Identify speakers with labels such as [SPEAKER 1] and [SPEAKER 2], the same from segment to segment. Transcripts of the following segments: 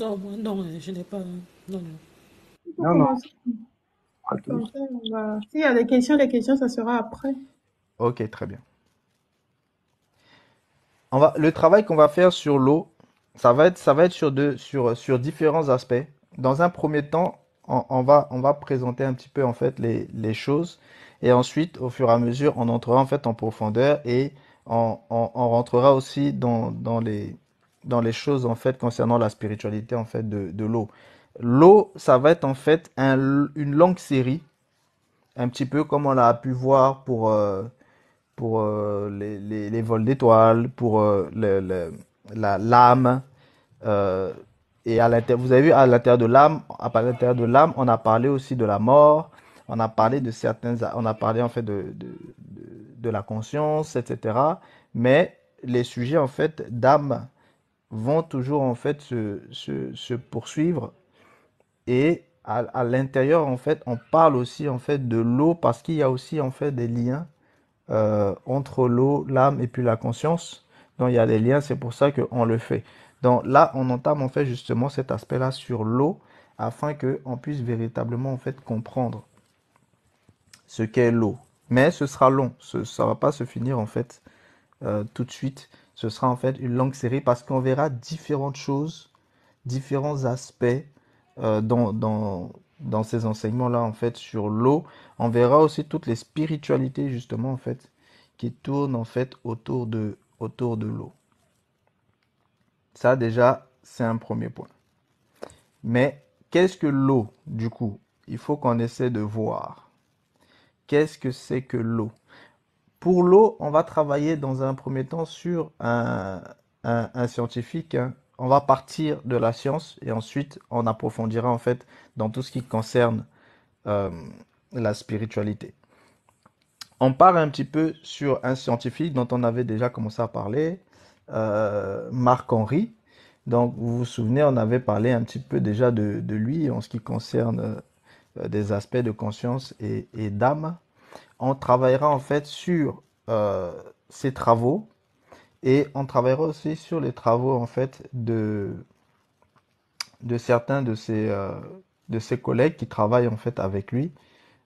[SPEAKER 1] Non, non, je n'ai pas. Non, non. Non, non. y a des questions, les questions, ça sera après.
[SPEAKER 2] Ok, très bien. On va... Le travail qu'on va faire sur l'eau, ça va être, ça va être sur, deux, sur, sur différents aspects. Dans un premier temps, on, va, on va présenter un petit peu en fait les, les, choses. Et ensuite, au fur et à mesure, on entrera en fait en profondeur et on, rentrera aussi dans, dans les, dans les choses en fait concernant la spiritualité en fait de, de l'eau. L'eau, ça va être en fait un, une longue série, un petit peu comme on l'a pu voir pour, euh, pour euh, les, les, vols d'étoiles, pour euh, l'âme le, la et à l'intérieur, vous avez vu à l'intérieur de l'âme, à l'intérieur de l'âme, on a parlé aussi de la mort, on a parlé de certains, on a parlé en fait de, de, de, de la conscience, etc. Mais les sujets en fait d'âme vont toujours en fait se, poursuivre et à, l'intérieur en fait on parle aussi en fait de l'eau parce qu'il y a aussi en fait des liens euh, entre l'eau, l'âme et puis la conscience. Donc il y a des liens, c'est pour ça qu'on le fait. Donc là on entame en fait justement cet aspect là sur l'eau afin qu'on puisse véritablement en fait comprendre ce qu'est l'eau. Mais ce sera long, ça ne va pas se finir en fait euh, tout de suite ce sera en fait une longue série parce qu'on verra différentes choses, différents aspects euh, dans, ces enseignements-là, en fait, sur l'eau. On verra aussi toutes les spiritualités, justement, en fait, qui tournent, en fait, autour de, autour de l'eau. Ça, déjà, c'est un premier point. Mais qu'est-ce que l'eau, du coup Il faut qu'on essaie de voir. Qu'est-ce que c'est que l'eau pour l'eau, on va travailler dans un premier temps sur un, scientifique. Hein. On va partir de la science et ensuite on approfondira en fait dans tout ce qui concerne euh, la spiritualité. On part un petit peu sur un scientifique dont on avait déjà commencé à parler, euh, Marc Henry. Donc vous vous souvenez, on avait parlé un petit peu déjà de, lui en ce qui concerne euh, des aspects de conscience et d'âme on travaillera en fait sur ses euh, ces travaux et on travaillera aussi sur les travaux en fait de, de certains de ses, euh, de ses collègues qui travaillent en fait avec lui,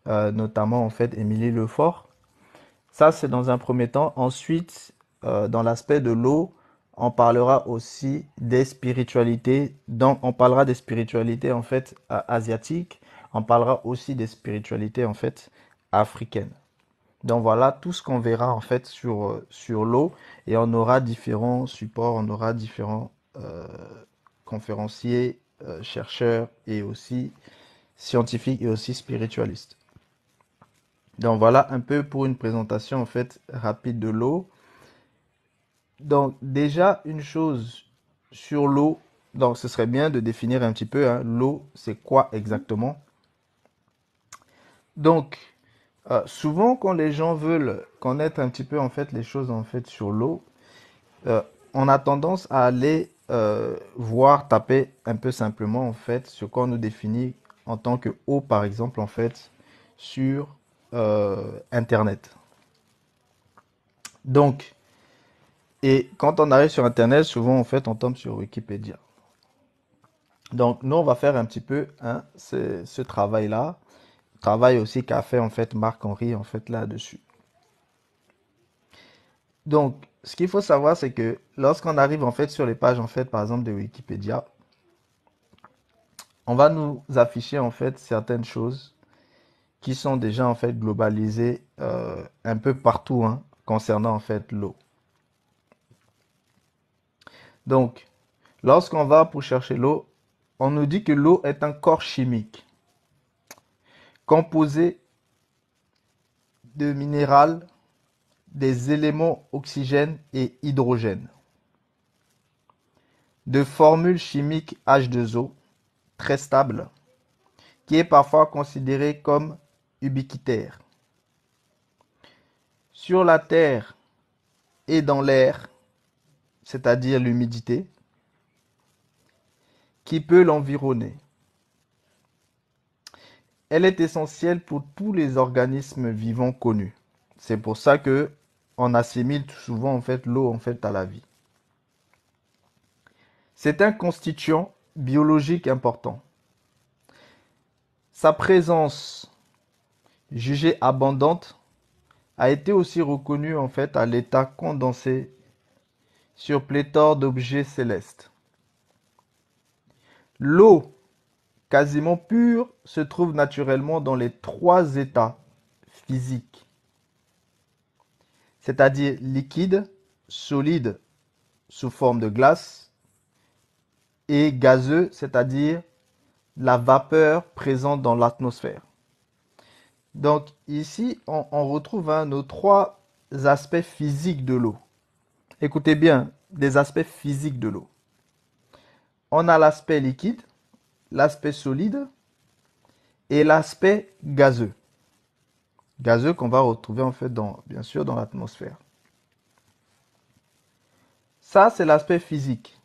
[SPEAKER 2] euh, notamment en fait Émilie Lefort. Ça c'est dans un premier temps. Ensuite, dans l'aspect de l'eau, on parlera aussi des spiritualités. Donc on parlera des spiritualités en fait asiatiques. On parlera aussi des spiritualités en fait africaines. Donc voilà tout ce qu'on verra en fait sur, euh, sur l'eau et on aura différents supports, on aura différents euh, conférenciers, euh, chercheurs et aussi scientifiques et aussi spiritualistes. Donc voilà un peu pour une présentation en fait rapide de l'eau. Donc déjà une chose sur l'eau, donc ce serait bien de définir un petit peu hein, l'eau, c'est quoi exactement. Donc euh, souvent, quand les gens veulent connaître un petit peu en fait les choses en fait sur l'eau, euh, on a tendance à aller euh, voir taper un peu simplement en fait ce qu'on nous définit en tant que eau par exemple en fait sur internet. Donc, et quand on arrive sur internet, souvent en fait on tombe sur Wikipédia. Donc nous on va faire un petit peu hein, ce travail là travail aussi qu'a fait en fait Marc henri en fait là-dessus. Donc, ce qu'il faut savoir, c'est que lorsqu'on arrive en fait sur les pages en fait, par exemple de Wikipédia, on va nous afficher en fait certaines choses qui sont déjà en fait globalisées euh, un peu partout hein, concernant en fait l'eau. Donc, lorsqu'on va pour chercher l'eau, on nous dit que l'eau est un corps chimique composé de minéral, des éléments oxygène et hydrogène, de formule chimique H2O très stable, qui est parfois considéré comme ubiquitaire. Sur la Terre et dans l'air, c'est-à-dire l'humidité, qui peut l'environner. Elle est essentielle pour tous les organismes vivants connus. C'est pour ça que on assimile souvent en fait l'eau en fait à la vie. C'est un constituant biologique important. Sa présence jugée abondante a été aussi reconnue en fait à l'état condensé sur pléthore d'objets célestes. L'eau quasiment pur, se trouve naturellement dans les trois états physiques, c'est-à-dire liquide, solide sous forme de glace et gazeux, c'est-à-dire la vapeur présente dans l'atmosphère. Donc ici, on, retrouve hein, nos trois aspects physiques de l'eau. Écoutez bien, des aspects physiques de l'eau. On a l'aspect liquide, l'aspect solide et l'aspect gazeux. Gazeux qu'on va retrouver en fait dans, bien sûr dans l'atmosphère. Ça, c'est l'aspect physique.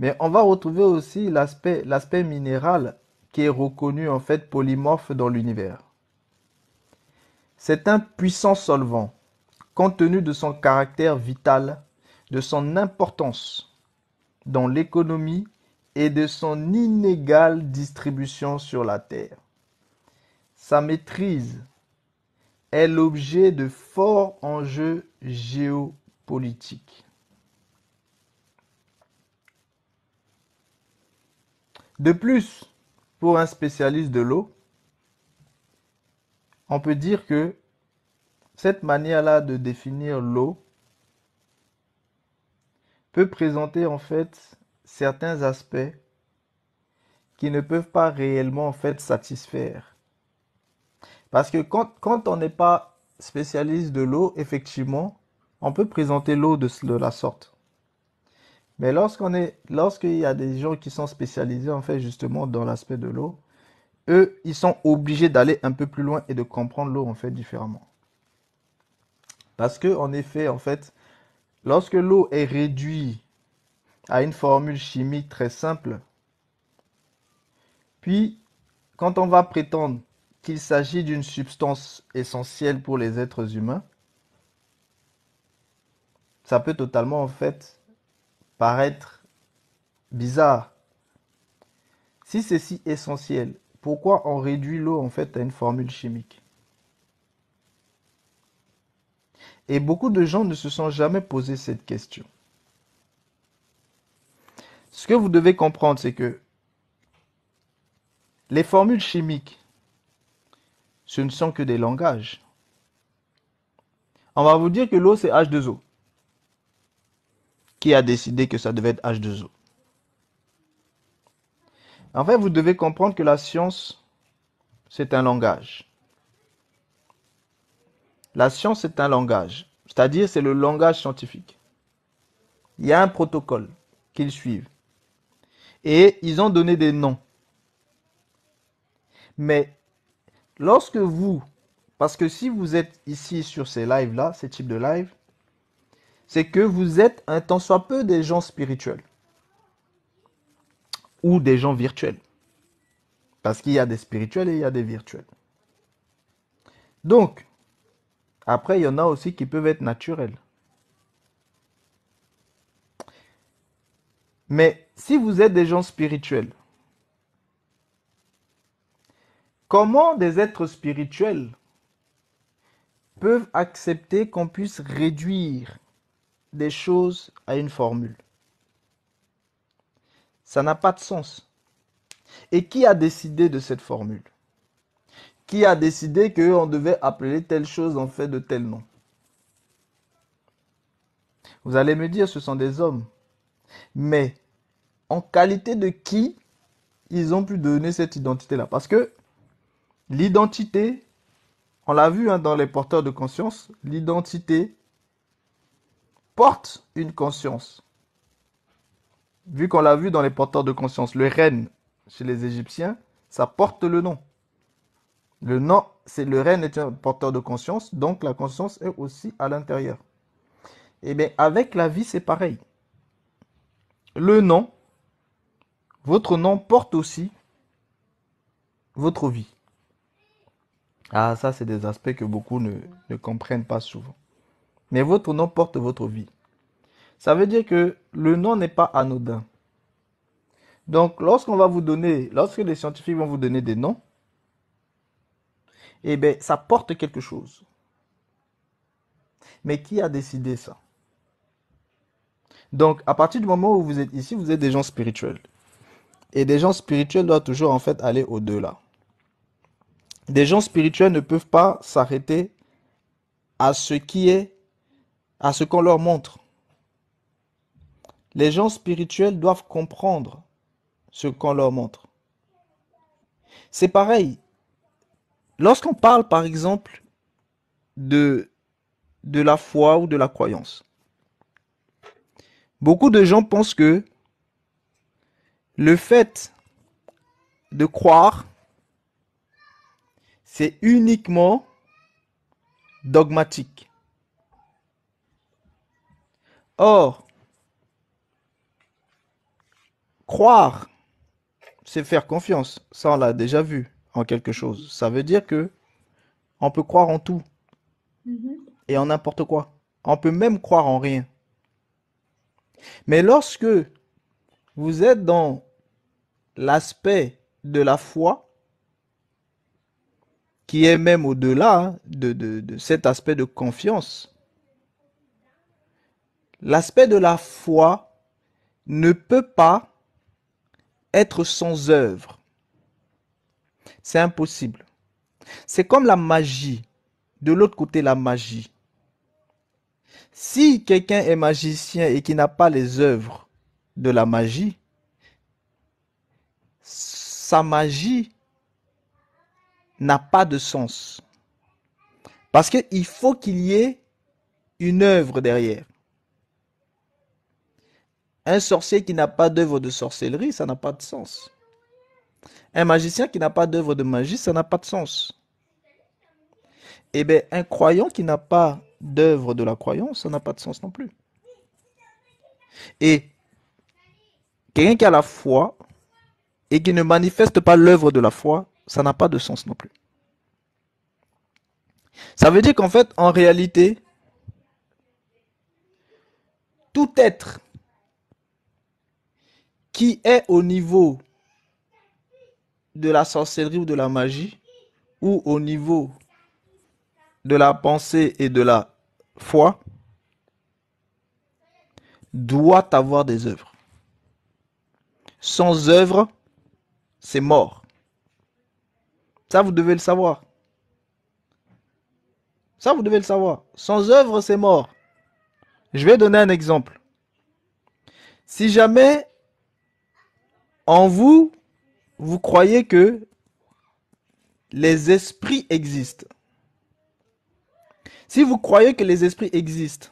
[SPEAKER 2] Mais on va retrouver aussi l'aspect, l'aspect minéral qui est reconnu en fait polymorphe dans l'univers. C'est un puissant solvant, compte tenu de son caractère vital, de son importance dans l'économie et de son inégale distribution sur la Terre. Sa maîtrise est l'objet de forts enjeux géopolitiques. De plus, pour un spécialiste de l'eau, on peut dire que cette manière-là de définir l'eau peut présenter en fait certains aspects qui ne peuvent pas réellement en satisfaire. Parce que quand, on n'est pas spécialiste de l'eau, effectivement, on peut présenter l'eau de, la sorte. Mais lorsqu'on est, lorsqu'il y a des gens qui sont spécialisés en fait justement dans l'aspect de l'eau, eux, ils sont obligés d'aller un peu plus loin et de comprendre l'eau en fait différemment. Parce que en effet, en fait, lorsque l'eau est réduite une formule chimique très simple. Puis, quand on va prétendre qu'il s'agit d'une substance essentielle pour les êtres humains, ça peut totalement en fait paraître bizarre. Si c'est si essentiel, pourquoi on réduit l'eau en fait à une formule chimique Et beaucoup de gens ne se sont jamais posé cette question. Ce que vous devez comprendre, c'est que les formules chimiques, ce ne sont que des langages. On va vous dire que l'eau, c'est H2O. Qui a décidé que ça devait être H2O En fait, vous devez comprendre que la science, c'est un langage. La science c'est un langage, c'est-à-dire c'est le langage scientifique. Il y a un protocole qu'ils suivent et ils ont donné des noms. Mais lorsque vous, parce que si vous êtes ici sur ces lives-là, ces types de lives, c'est que vous êtes un tant soit peu des gens spirituels ou des gens virtuels. Parce qu'il y a des spirituels et il y a des virtuels. Donc, après, il y en a aussi qui peuvent être naturels. Mais si vous êtes des gens spirituels, comment des êtres spirituels peuvent accepter qu'on puisse réduire des choses à une formule Ça n'a pas de sens. Et qui a décidé de cette formule Qui a décidé qu'on devait appeler telle chose en fait de tel nom Vous allez me dire, ce sont des hommes. Mais en qualité de qui ils ont pu donner cette identité-là Parce que l'identité, on l'a vu hein, dans les porteurs de conscience, l'identité porte une conscience. Vu qu'on l'a vu dans les porteurs de conscience, le reine, chez les Égyptiens, ça porte le nom. Le nom, c'est le reine est un porteur de conscience, donc la conscience est aussi à l'intérieur. Et eh bien avec la vie, c'est pareil. Le nom, votre nom porte aussi votre vie. Ah, ça, c'est des aspects que beaucoup ne, comprennent pas souvent. Mais votre nom porte votre vie. Ça veut dire que le nom n'est pas anodin. Donc, lorsqu'on va vous donner, lorsque les scientifiques vont vous donner des noms, eh bien, ça porte quelque chose. Mais qui a décidé ça Donc, à partir du moment où vous êtes ici, vous êtes des gens spirituels. Et des gens spirituels doivent toujours en fait aller au-delà. Des gens spirituels ne peuvent pas s'arrêter à ce qui est, à ce qu'on leur montre. Les gens spirituels doivent comprendre ce qu'on leur montre. C'est pareil. Lorsqu'on parle, par exemple, de, de la foi ou de la croyance, beaucoup de gens pensent que le fait de croire, c'est uniquement dogmatique. Or, croire, c'est faire confiance. Ça, on l'a déjà vu en quelque chose. Ça veut dire que on peut croire en tout mm-hmm. et en n'importe quoi. On peut même croire en rien. Mais lorsque vous êtes dans l'aspect de la foi qui est même au-delà de, cet aspect de confiance. L'aspect de la foi ne peut pas être sans œuvre. C'est impossible. C'est comme la magie. De l'autre côté, la magie. Si quelqu'un est magicien et qui n'a pas les œuvres de la magie, sa magie n'a pas de sens. Parce qu'il faut qu'il y ait une œuvre derrière. Un sorcier qui n'a pas d'œuvre de sorcellerie, ça n'a pas de sens. Un magicien qui n'a pas d'œuvre de magie, ça n'a pas de sens. Et eh bien, un croyant qui n'a pas d'œuvre de la croyance, ça n'a pas de sens non plus. Et quelqu'un qui a la foi et qui ne manifeste pas l'œuvre de la foi, ça n'a pas de sens non plus. Ça veut dire qu'en fait, en réalité, tout être qui est au niveau de la sorcellerie ou de la magie, ou au niveau de la pensée et de la foi, doit avoir des œuvres. Sans œuvres, c'est mort. Ça, vous devez le savoir. Ça, vous devez le savoir. Sans œuvre, c'est mort. Je vais donner un exemple. Si jamais en vous, vous croyez que les esprits existent. Si vous croyez que les esprits existent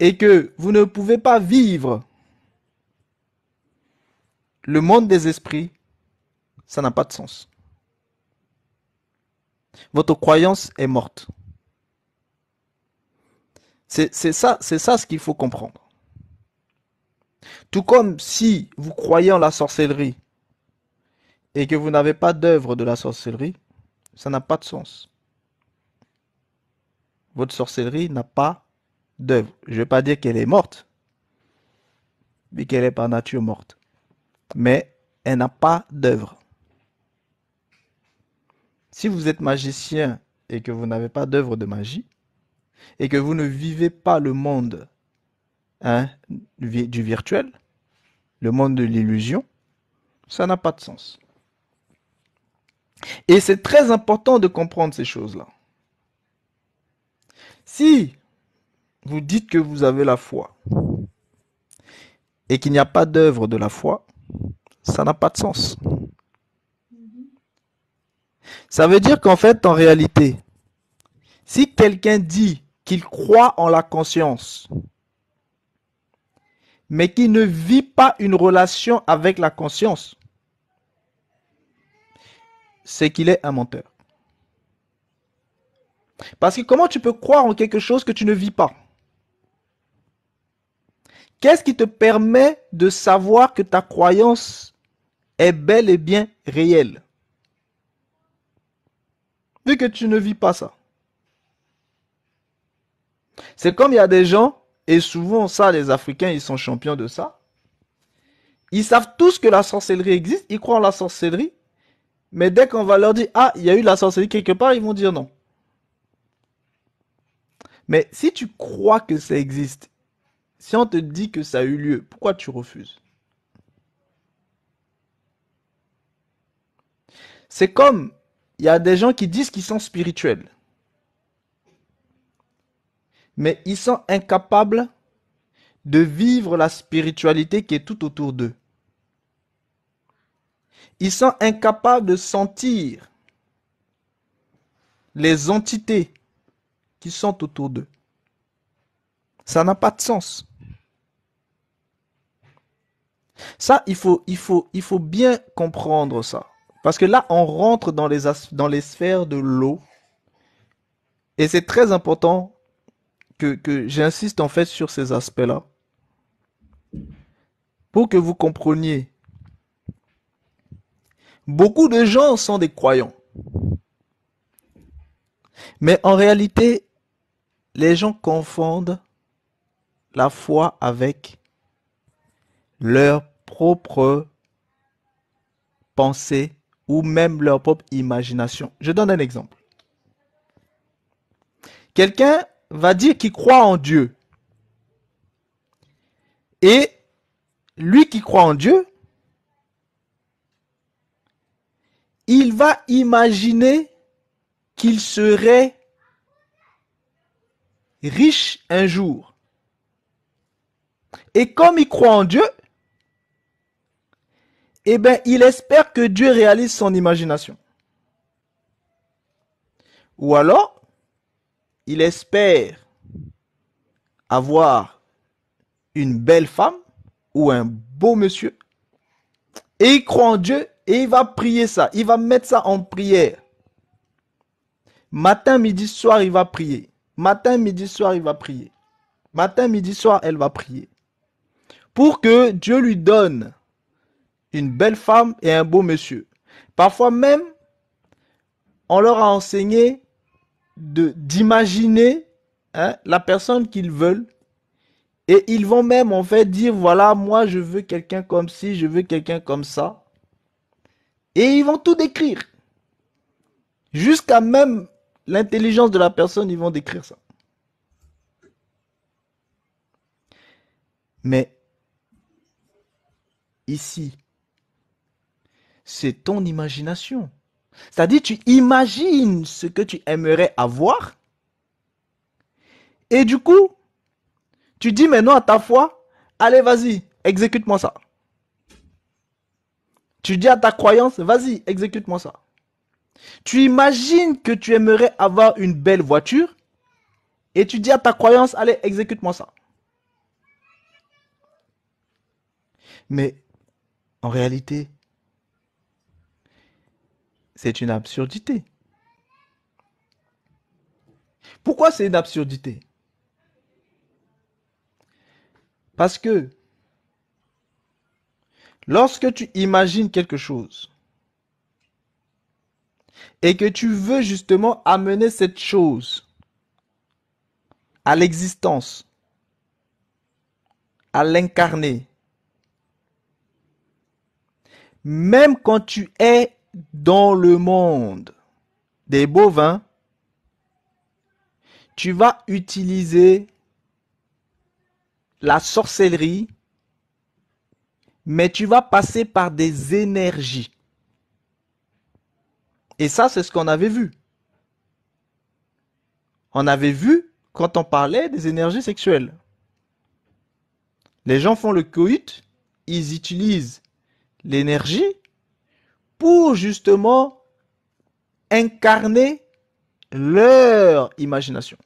[SPEAKER 2] et que vous ne pouvez pas vivre le monde des esprits, ça n'a pas de sens. Votre croyance est morte. C'est ça, ça ce qu'il faut comprendre. Tout comme si vous croyez en la sorcellerie et que vous n'avez pas d'œuvre de la sorcellerie, ça n'a pas de sens. Votre sorcellerie n'a pas d'œuvre. Je ne vais pas dire qu'elle est morte, mais qu'elle est par nature morte mais elle n'a pas d'œuvre. Si vous êtes magicien et que vous n'avez pas d'œuvre de magie, et que vous ne vivez pas le monde hein, du virtuel, le monde de l'illusion, ça n'a pas de sens. Et c'est très important de comprendre ces choses-là. Si vous dites que vous avez la foi et qu'il n'y a pas d'œuvre de la foi, ça n'a pas de sens. Ça veut dire qu'en fait, en réalité, si quelqu'un dit qu'il croit en la conscience, mais qu'il ne vit pas une relation avec la conscience, c'est qu'il est un menteur. Parce que comment tu peux croire en quelque chose que tu ne vis pas Qu'est-ce qui te permet de savoir que ta croyance est bel et bien réelle Vu que tu ne vis pas ça. C'est comme il y a des gens, et souvent ça, les Africains, ils sont champions de ça. Ils savent tous que la sorcellerie existe, ils croient en la sorcellerie, mais dès qu'on va leur dire, ah, il y a eu la sorcellerie quelque part, ils vont dire non. Mais si tu crois que ça existe si on te dit que ça a eu lieu, pourquoi tu refuses C'est comme il y a des gens qui disent qu'ils sont spirituels, mais ils sont incapables de vivre la spiritualité qui est tout autour d'eux. Ils sont incapables de sentir les entités qui sont autour d'eux. Ça n'a pas de sens. Ça, il faut, il faut, il faut bien comprendre ça. Parce que là, on rentre dans les, dans les sphères de l'eau. Et c'est très important que j'insiste en fait sur ces aspects-là. Pour que vous compreniez. Beaucoup de gens sont des croyants. Mais en réalité, les gens confondent la foi avec leur propre pensée ou même leur propre imagination. Je donne un exemple. Quelqu'un va dire qu'il croit en Dieu. Et lui qui croit en Dieu, il va imaginer qu'il serait riche un jour. Et comme il croit en Dieu, eh bien, il espère que Dieu réalise son imagination. Ou alors, il espère avoir une belle femme ou un beau monsieur. Et il croit en Dieu et il va prier ça. Il va mettre ça en prière. Matin, midi, soir, il va prier. Matin, midi, soir, il va prier. Matin, midi, soir, elle va prier pour que Dieu lui donne une belle femme et un beau monsieur. Parfois même, on leur a enseigné d'imaginer hein, la personne qu'ils veulent. Et ils vont même en fait dire, voilà, moi je veux quelqu'un comme ci, je veux quelqu'un comme ça. Et ils vont tout décrire. Jusqu'à même l'intelligence de la personne, ils vont décrire ça. Mais ici. C'est ton imagination. C'est-à-dire, tu imagines ce que tu aimerais avoir. Et du coup, tu dis maintenant à ta foi, allez, vas-y, exécute-moi ça. Tu dis à ta croyance, vas-y, exécute-moi ça. Tu imagines que tu aimerais avoir une belle voiture et tu dis à ta croyance, allez, exécute-moi ça. Mais en réalité, c'est une absurdité. Pourquoi c'est une absurdité Parce que lorsque tu imagines quelque chose et que tu veux justement amener cette chose à l'existence, à l'incarner, même quand tu es dans le monde des bovins, tu vas utiliser la sorcellerie, mais tu vas passer par des énergies. Et ça, c'est ce qu'on avait vu. On avait vu quand on parlait des énergies sexuelles. Les gens font le coït, ils utilisent l'énergie pour justement incarner leur imagination.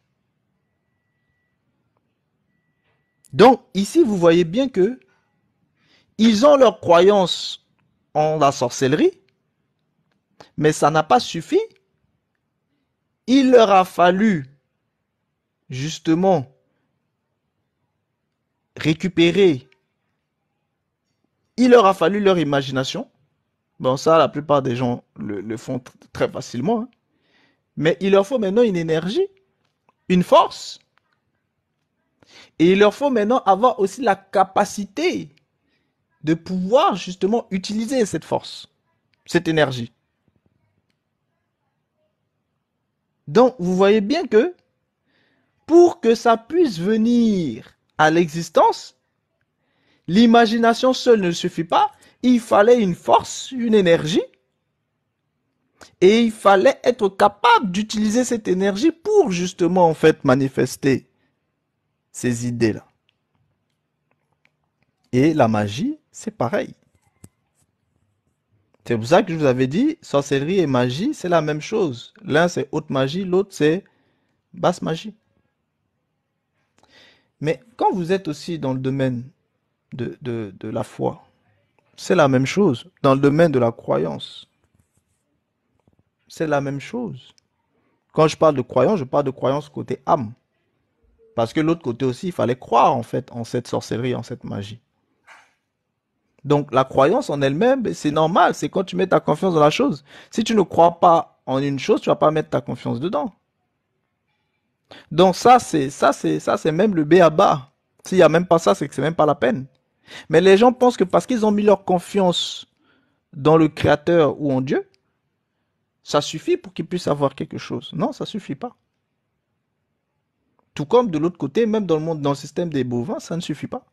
[SPEAKER 2] Donc ici, vous voyez bien que ils ont leur croyance en la sorcellerie, mais ça n'a pas suffi. Il leur a fallu justement récupérer il leur a fallu leur imagination. Bon, ça, la plupart des gens le, font très facilement. Hein. Mais il leur faut maintenant une énergie, une force. Et il leur faut maintenant avoir aussi la capacité de pouvoir justement utiliser cette force, cette énergie. Donc, vous voyez bien que pour que ça puisse venir à l'existence, L'imagination seule ne suffit pas. Il fallait une force, une énergie. Et il fallait être capable d'utiliser cette énergie pour justement, en fait, manifester ces idées-là. Et la magie, c'est pareil. C'est pour ça que je vous avais dit, sorcellerie et magie, c'est la même chose. L'un, c'est haute magie, l'autre, c'est basse magie. Mais quand vous êtes aussi dans le domaine de, la foi. C'est la même chose dans le domaine de la croyance. C'est la même chose. Quand je parle de croyance, je parle de croyance côté âme. Parce que l'autre côté aussi, il fallait croire en fait en cette sorcellerie, en cette magie. Donc la croyance en elle-même, c'est normal, c'est quand tu mets ta confiance dans la chose. Si tu ne crois pas en une chose, tu vas pas mettre ta confiance dedans. Donc ça c'est ça c'est ça c'est même le B à bas. S'il y a même pas ça, c'est que c'est même pas la peine. Mais les gens pensent que parce qu'ils ont mis leur confiance dans le Créateur ou en Dieu, ça suffit pour qu'ils puissent avoir quelque chose. Non, ça suffit pas. Tout comme de l'autre côté, même dans le monde, dans le système des bovins, ça ne suffit pas.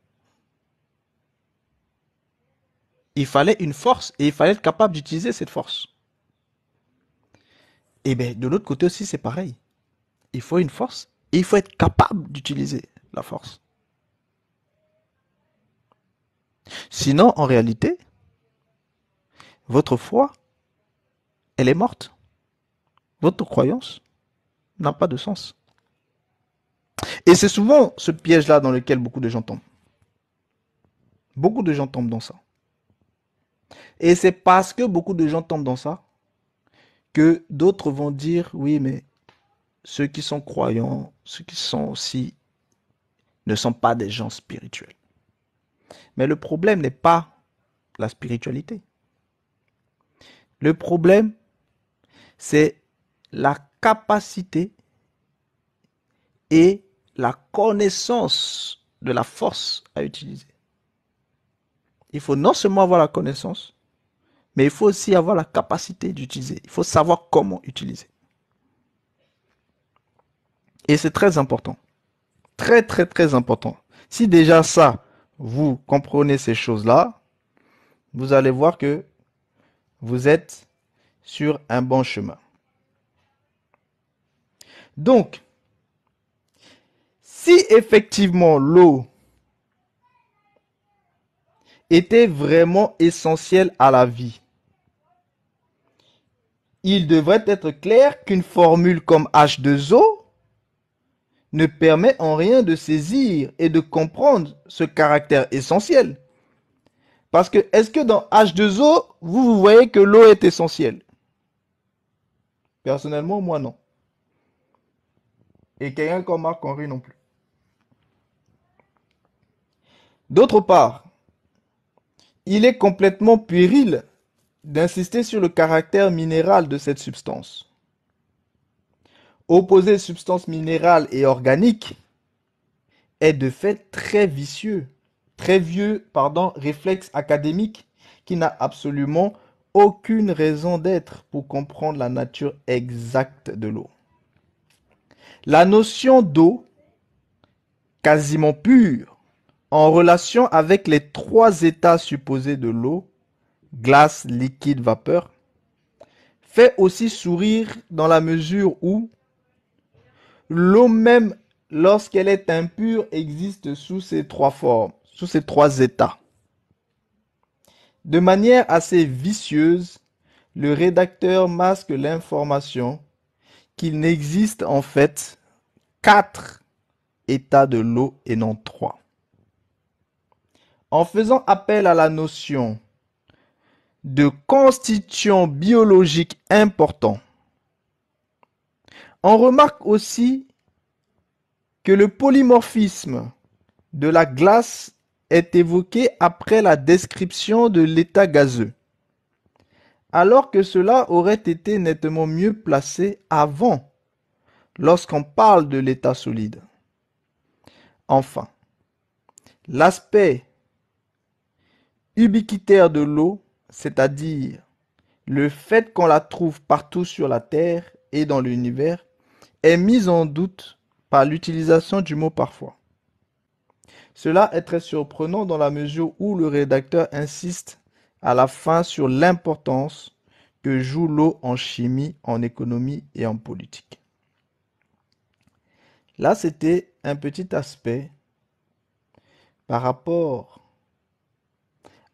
[SPEAKER 2] Il fallait une force et il fallait être capable d'utiliser cette force. Et eh bien, de l'autre côté aussi, c'est pareil. Il faut une force et il faut être capable d'utiliser la force. Sinon, en réalité, votre foi, elle est morte. Votre croyance n'a pas de sens. Et c'est souvent ce piège-là dans lequel beaucoup de gens tombent. Beaucoup de gens tombent dans ça. Et c'est parce que beaucoup de gens tombent dans ça que d'autres vont dire oui, mais ceux qui sont croyants, ceux qui sont aussi, ne sont pas des gens spirituels. Mais le problème n'est pas la spiritualité. Le problème, c'est la capacité et la connaissance de la force à utiliser. Il faut non seulement avoir la connaissance, mais il faut aussi avoir la capacité d'utiliser. Il faut savoir comment utiliser. Et c'est très important. Très, très, très important. Si déjà ça, vous comprenez ces choses-là, vous allez voir que vous êtes sur un bon chemin. Donc, si effectivement l'eau était vraiment essentielle à la vie, il devrait être clair qu'une formule comme H2O ne permet en rien de saisir et de comprendre ce caractère essentiel. Parce que est-ce que dans H2O, vous, voyez que l'eau est essentielle Personnellement, moi non. Et quelqu'un comme Marc Henry non plus. D'autre part, il est complètement puéril d'insister sur le caractère minéral de cette substance. Opposer substance minérale et organique, est de fait très vicieux, très vieux pardon, réflexe académique qui n'a absolument aucune raison d'être pour comprendre la nature exacte de l'eau. La notion d'eau quasiment pure en relation avec les trois états supposés de l'eau, glace, liquide, vapeur, fait aussi sourire dans la mesure où L'eau même, lorsqu'elle est impure, existe sous ces trois formes, sous ces trois états. De manière assez vicieuse, le rédacteur masque l'information qu'il n'existe en fait quatre états de l'eau et non trois. En faisant appel à la notion de constituant biologique important, on remarque aussi que le polymorphisme de la glace est évoqué après la description de l'état gazeux, alors que cela aurait été nettement mieux placé avant, lorsqu'on parle de l'état solide. Enfin, l'aspect ubiquitaire de l'eau, c'est-à-dire le fait qu'on la trouve partout sur la Terre et dans l'univers, est mise en doute par l'utilisation du mot parfois. Cela est très surprenant dans la mesure où le rédacteur insiste à la fin sur l'importance que joue l'eau en chimie, en économie et en politique. Là, c'était un petit aspect par rapport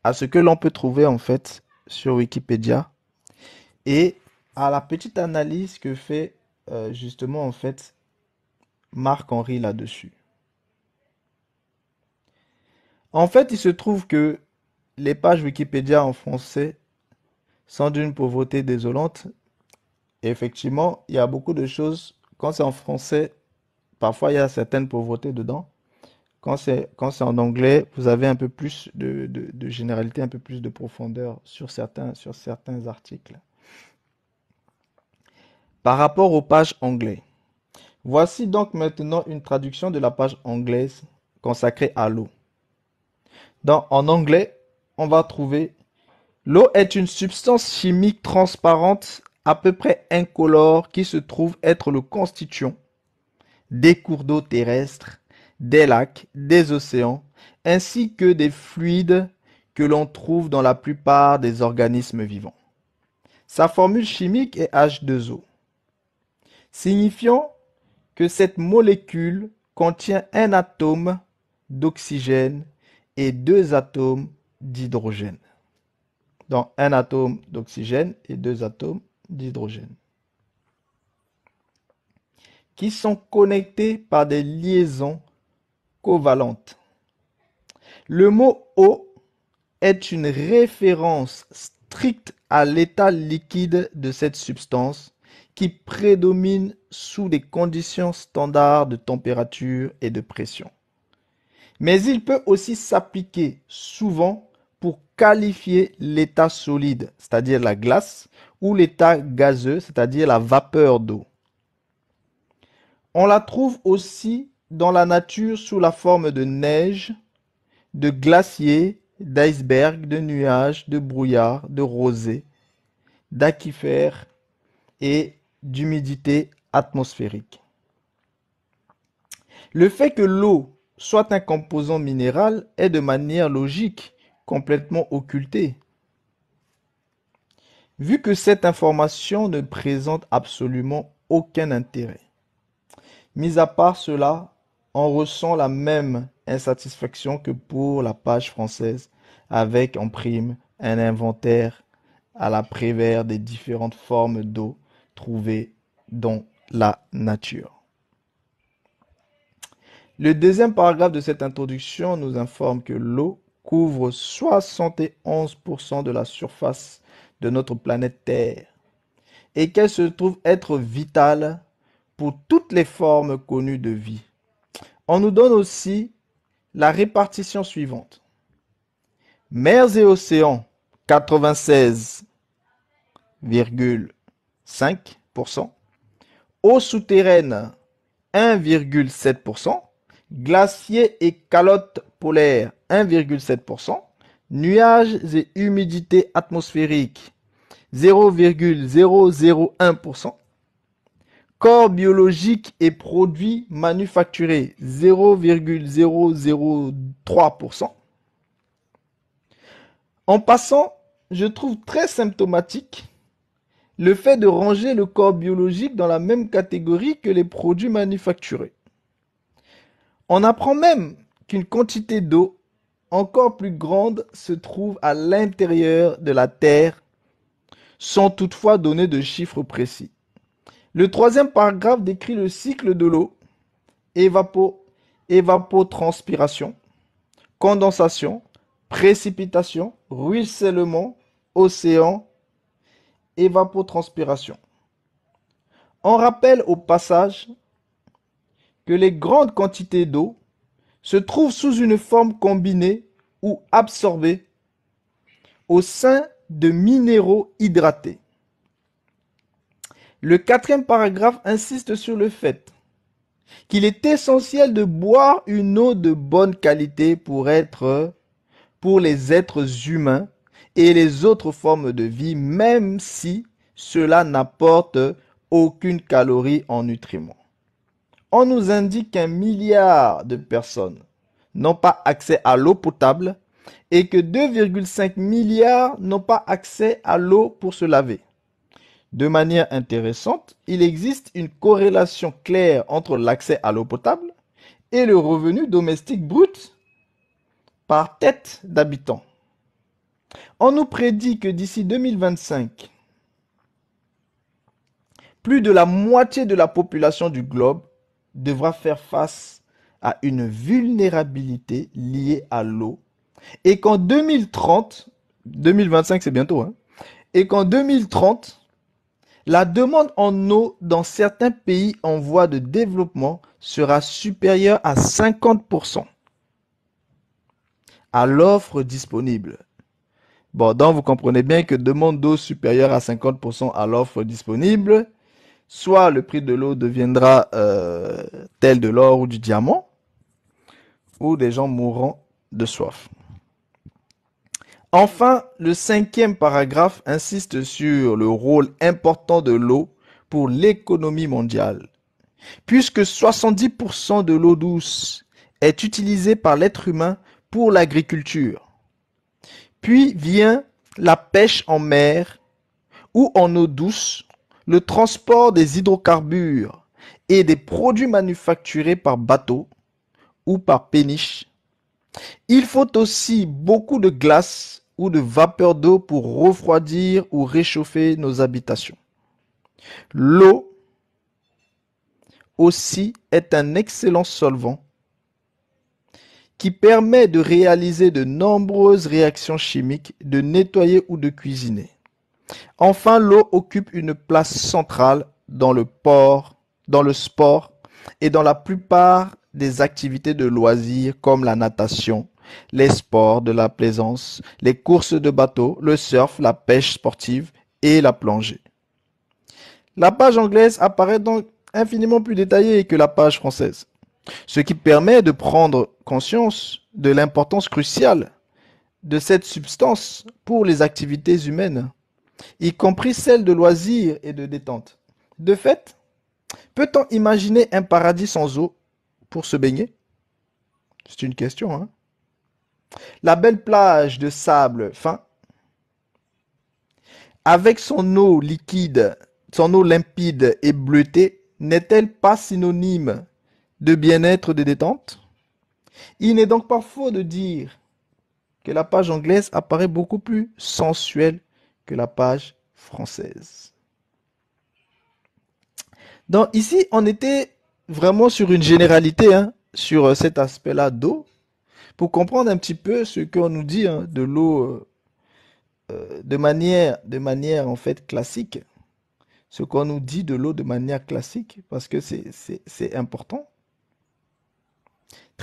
[SPEAKER 2] à ce que l'on peut trouver en fait sur Wikipédia et à la petite analyse que fait euh, justement, en fait, Marc-Henri là-dessus. En fait, il se trouve que les pages Wikipédia en français sont d'une pauvreté désolante. effectivement, il y a beaucoup de choses, quand c'est en français, parfois il y a certaines pauvretés dedans. Quand c'est, quand c'est en anglais, vous avez un peu plus de, de, généralité, un peu plus de profondeur sur certains, sur certains articles par rapport aux pages anglais. Voici donc maintenant une traduction de la page anglaise consacrée à l'eau. Dans, en anglais, on va trouver L'eau est une substance chimique transparente à peu près incolore qui se trouve être le constituant des cours d'eau terrestres, des lacs, des océans, ainsi que des fluides que l'on trouve dans la plupart des organismes vivants. Sa formule chimique est H2O signifiant que cette molécule contient un atome d'oxygène et deux atomes d'hydrogène. Donc un atome d'oxygène et deux atomes d'hydrogène qui sont connectés par des liaisons covalentes. Le mot eau est une référence stricte à l'état liquide de cette substance qui prédomine sous des conditions standards de température et de pression. Mais il peut aussi s'appliquer souvent pour qualifier l'état solide, c'est-à-dire la glace, ou l'état gazeux, c'est-à-dire la vapeur d'eau. On la trouve aussi dans la nature sous la forme de neige, de glaciers, d'icebergs, de nuages, de brouillards, de rosées, d'aquifères et d'humidité atmosphérique. Le fait que l'eau soit un composant minéral est de manière logique complètement occulté. Vu que cette information ne présente absolument aucun intérêt. Mis à part cela, on ressent la même insatisfaction que pour la page française, avec en prime un inventaire à la prévère des différentes formes d'eau dans la nature. Le deuxième paragraphe de cette introduction nous informe que l'eau couvre 71% de la surface de notre planète Terre et qu'elle se trouve être vitale pour toutes les formes connues de vie. On nous donne aussi la répartition suivante. Mers et océans, 96,1 5%, eau souterraine 1,7%, glaciers et calottes polaires 1,7%, nuages et humidité atmosphérique 0,001%, corps biologique et produits manufacturés 0,003%. En passant, je trouve très symptomatique le fait de ranger le corps biologique dans la même catégorie que les produits manufacturés. On apprend même qu'une quantité d'eau encore plus grande se trouve à l'intérieur de la Terre, sans toutefois donner de chiffres précis. Le troisième paragraphe décrit le cycle de l'eau, évapotranspiration, condensation, précipitation, ruissellement, océan, évapotranspiration. On rappelle au passage que les grandes quantités d'eau se trouvent sous une forme combinée ou absorbée au sein de minéraux hydratés. Le quatrième paragraphe insiste sur le fait qu'il est essentiel de boire une eau de bonne qualité pour être, pour les êtres humains, et les autres formes de vie, même si cela n'apporte aucune calorie en nutriments. On nous indique qu'un milliard de personnes n'ont pas accès à l'eau potable et que 2,5 milliards n'ont pas accès à l'eau pour se laver. De manière intéressante, il existe une corrélation claire entre l'accès à l'eau potable et le revenu domestique brut par tête d'habitant. On nous prédit que d'ici 2025, plus de la moitié de la population du globe devra faire face à une vulnérabilité liée à l'eau et qu'en 2030, 2025 c'est bientôt, hein, et qu'en 2030, la demande en eau dans certains pays en voie de développement sera supérieure à 50% à l'offre disponible. Bon, donc vous comprenez bien que demande d'eau supérieure à 50% à l'offre disponible, soit le prix de l'eau deviendra euh, tel de l'or ou du diamant, ou des gens mourront de soif. Enfin, le cinquième paragraphe insiste sur le rôle important de l'eau pour l'économie mondiale, puisque 70% de l'eau douce est utilisée par l'être humain pour l'agriculture. Puis vient la pêche en mer ou en eau douce, le transport des hydrocarbures et des produits manufacturés par bateau ou par péniche. Il faut aussi beaucoup de glace ou de vapeur d'eau pour refroidir ou réchauffer nos habitations. L'eau aussi est un excellent solvant qui permet de réaliser de nombreuses réactions chimiques, de nettoyer ou de cuisiner. Enfin, l'eau occupe une place centrale dans le port, dans le sport et dans la plupart des activités de loisirs comme la natation, les sports de la plaisance, les courses de bateau, le surf, la pêche sportive et la plongée. La page anglaise apparaît donc infiniment plus détaillée que la page française. Ce qui permet de prendre conscience de l'importance cruciale de cette substance pour les activités humaines, y compris celles de loisirs et de détente. De fait, peut-on imaginer un paradis sans eau pour se baigner C'est une question. Hein La belle plage de sable fin, avec son eau liquide, son eau limpide et bleutée, n'est-elle pas synonyme de bien-être, de détente. Il n'est donc pas faux de dire que la page anglaise apparaît beaucoup plus sensuelle que la page française. Donc ici, on était vraiment sur une généralité, hein, sur euh, cet aspect-là d'eau, pour comprendre un petit peu ce qu'on nous dit hein, de l'eau euh, euh, de, manière, de manière en fait classique, ce qu'on nous dit de l'eau de manière classique, parce que c'est important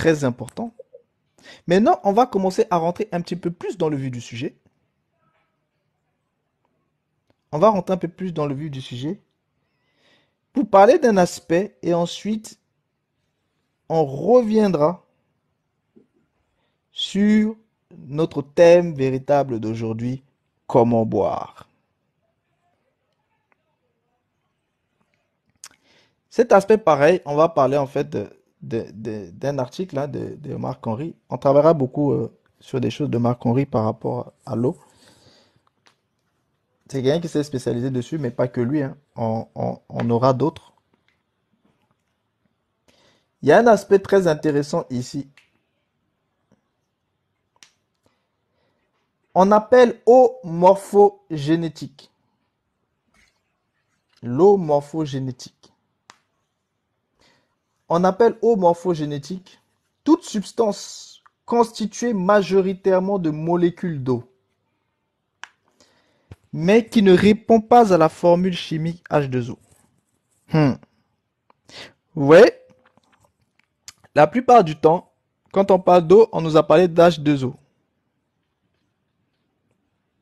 [SPEAKER 2] très important. Maintenant, on va commencer à rentrer un petit peu plus dans le vif du sujet. On va rentrer un peu plus dans le vif du sujet pour parler d'un aspect et ensuite on reviendra sur notre thème véritable d'aujourd'hui, comment boire. Cet aspect pareil, on va parler en fait de d'un article là, de, Marc Henry. On travaillera beaucoup euh, sur des choses de Marc Henry par rapport à l'eau. C'est quelqu'un qui s'est spécialisé dessus, mais pas que lui. Hein. On, on, aura d'autres. Il y a un aspect très intéressant ici. On appelle eau morphogénétique. L'eau morphogénétique. On appelle eau morphogénétique toute substance constituée majoritairement de molécules d'eau, mais qui ne répond pas à la formule chimique H2O. Oui, hmm. Ouais, la plupart du temps, quand on parle d'eau, on nous a parlé d'H2O.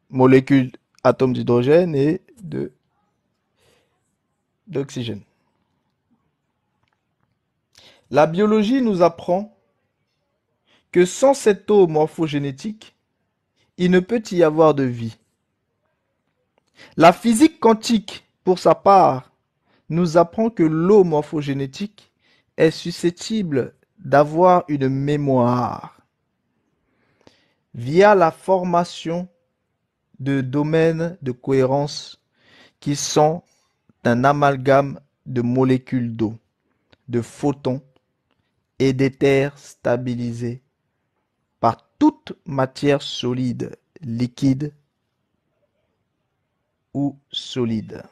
[SPEAKER 2] Molécules, atomes d'hydrogène et de d'oxygène. La biologie nous apprend que sans cette eau morphogénétique, il ne peut y avoir de vie. La physique quantique, pour sa part, nous apprend que l'eau morphogénétique est susceptible d'avoir une mémoire via la formation de domaines de cohérence qui sont un amalgame de molécules d'eau, de photons et des terres stabilisées par toute matière solide, liquide ou solide.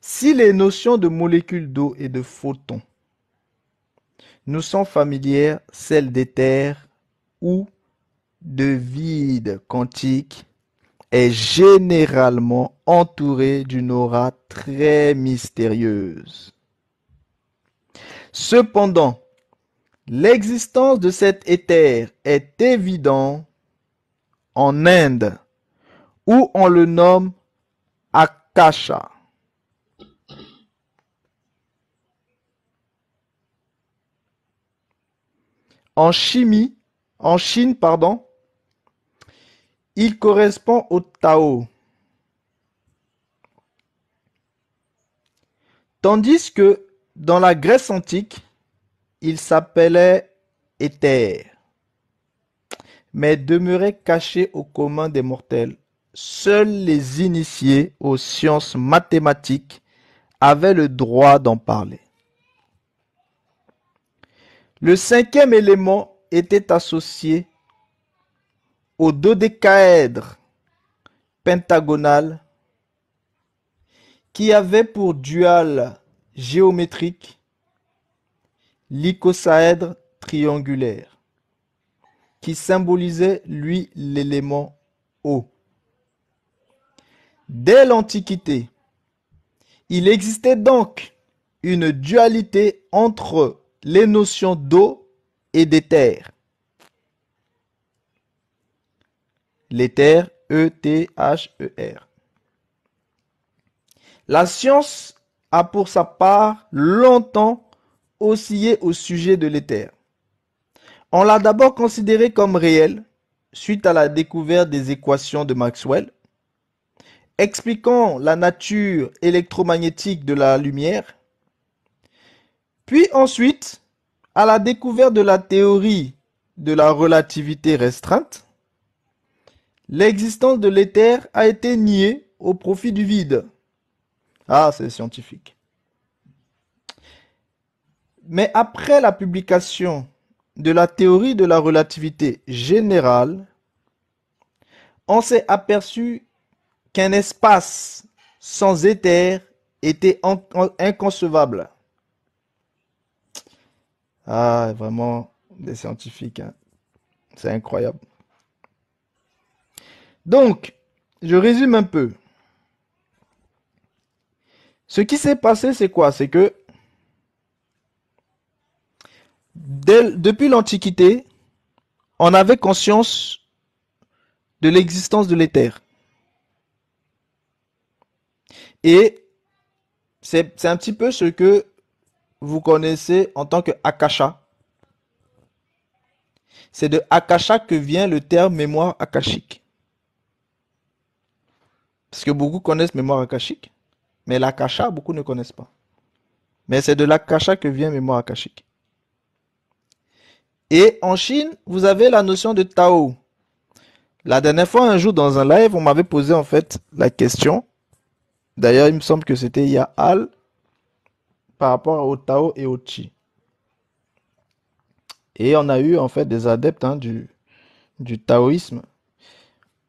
[SPEAKER 2] Si les notions de molécules d'eau et de photons nous sont familières, celles terres ou de vide quantique est généralement entourée d'une aura très mystérieuse. Cependant, l'existence de cet éther est évidente en Inde, où on le nomme Akasha. En chimie, en Chine, pardon, il correspond au Tao. Tandis que dans la Grèce antique, il s'appelait Éther, mais demeurait caché au commun des mortels. Seuls les initiés aux sciences mathématiques avaient le droit d'en parler. Le cinquième élément était associé au dodécaèdre pentagonal qui avait pour dual géométrique, l'icosaèdre triangulaire, qui symbolisait lui l'élément eau. Dès l'Antiquité, il existait donc une dualité entre les notions d'eau et d'éther. L'éther, E-T-H-E-R. La science a pour sa part longtemps oscillé au sujet de l'éther. On l'a d'abord considéré comme réel suite à la découverte des équations de Maxwell, expliquant la nature électromagnétique de la lumière, puis ensuite à la découverte de la théorie de la relativité restreinte, l'existence de l'éther a été niée au profit du vide. Ah, c'est scientifique. Mais après la publication de la théorie de la relativité générale, on s'est aperçu qu'un espace sans éther était inconcevable. Ah, vraiment, des scientifiques, hein. c'est incroyable. Donc, je résume un peu. Ce qui s'est passé, c'est quoi C'est que depuis l'Antiquité, on avait conscience de l'existence de l'éther. Et c'est un petit peu ce que vous connaissez en tant que C'est de Akasha que vient le terme mémoire akashique. Parce que beaucoup connaissent mémoire akashique. Mais l'akasha, beaucoup ne connaissent pas. Mais c'est de l'akasha que vient mémoire akashique. Et en Chine, vous avez la notion de Tao. La dernière fois, un jour, dans un live, on m'avait posé en fait la question. D'ailleurs, il me semble que c'était Yaal par rapport au Tao et au Qi. Et on a eu en fait des adeptes hein, du, taoïsme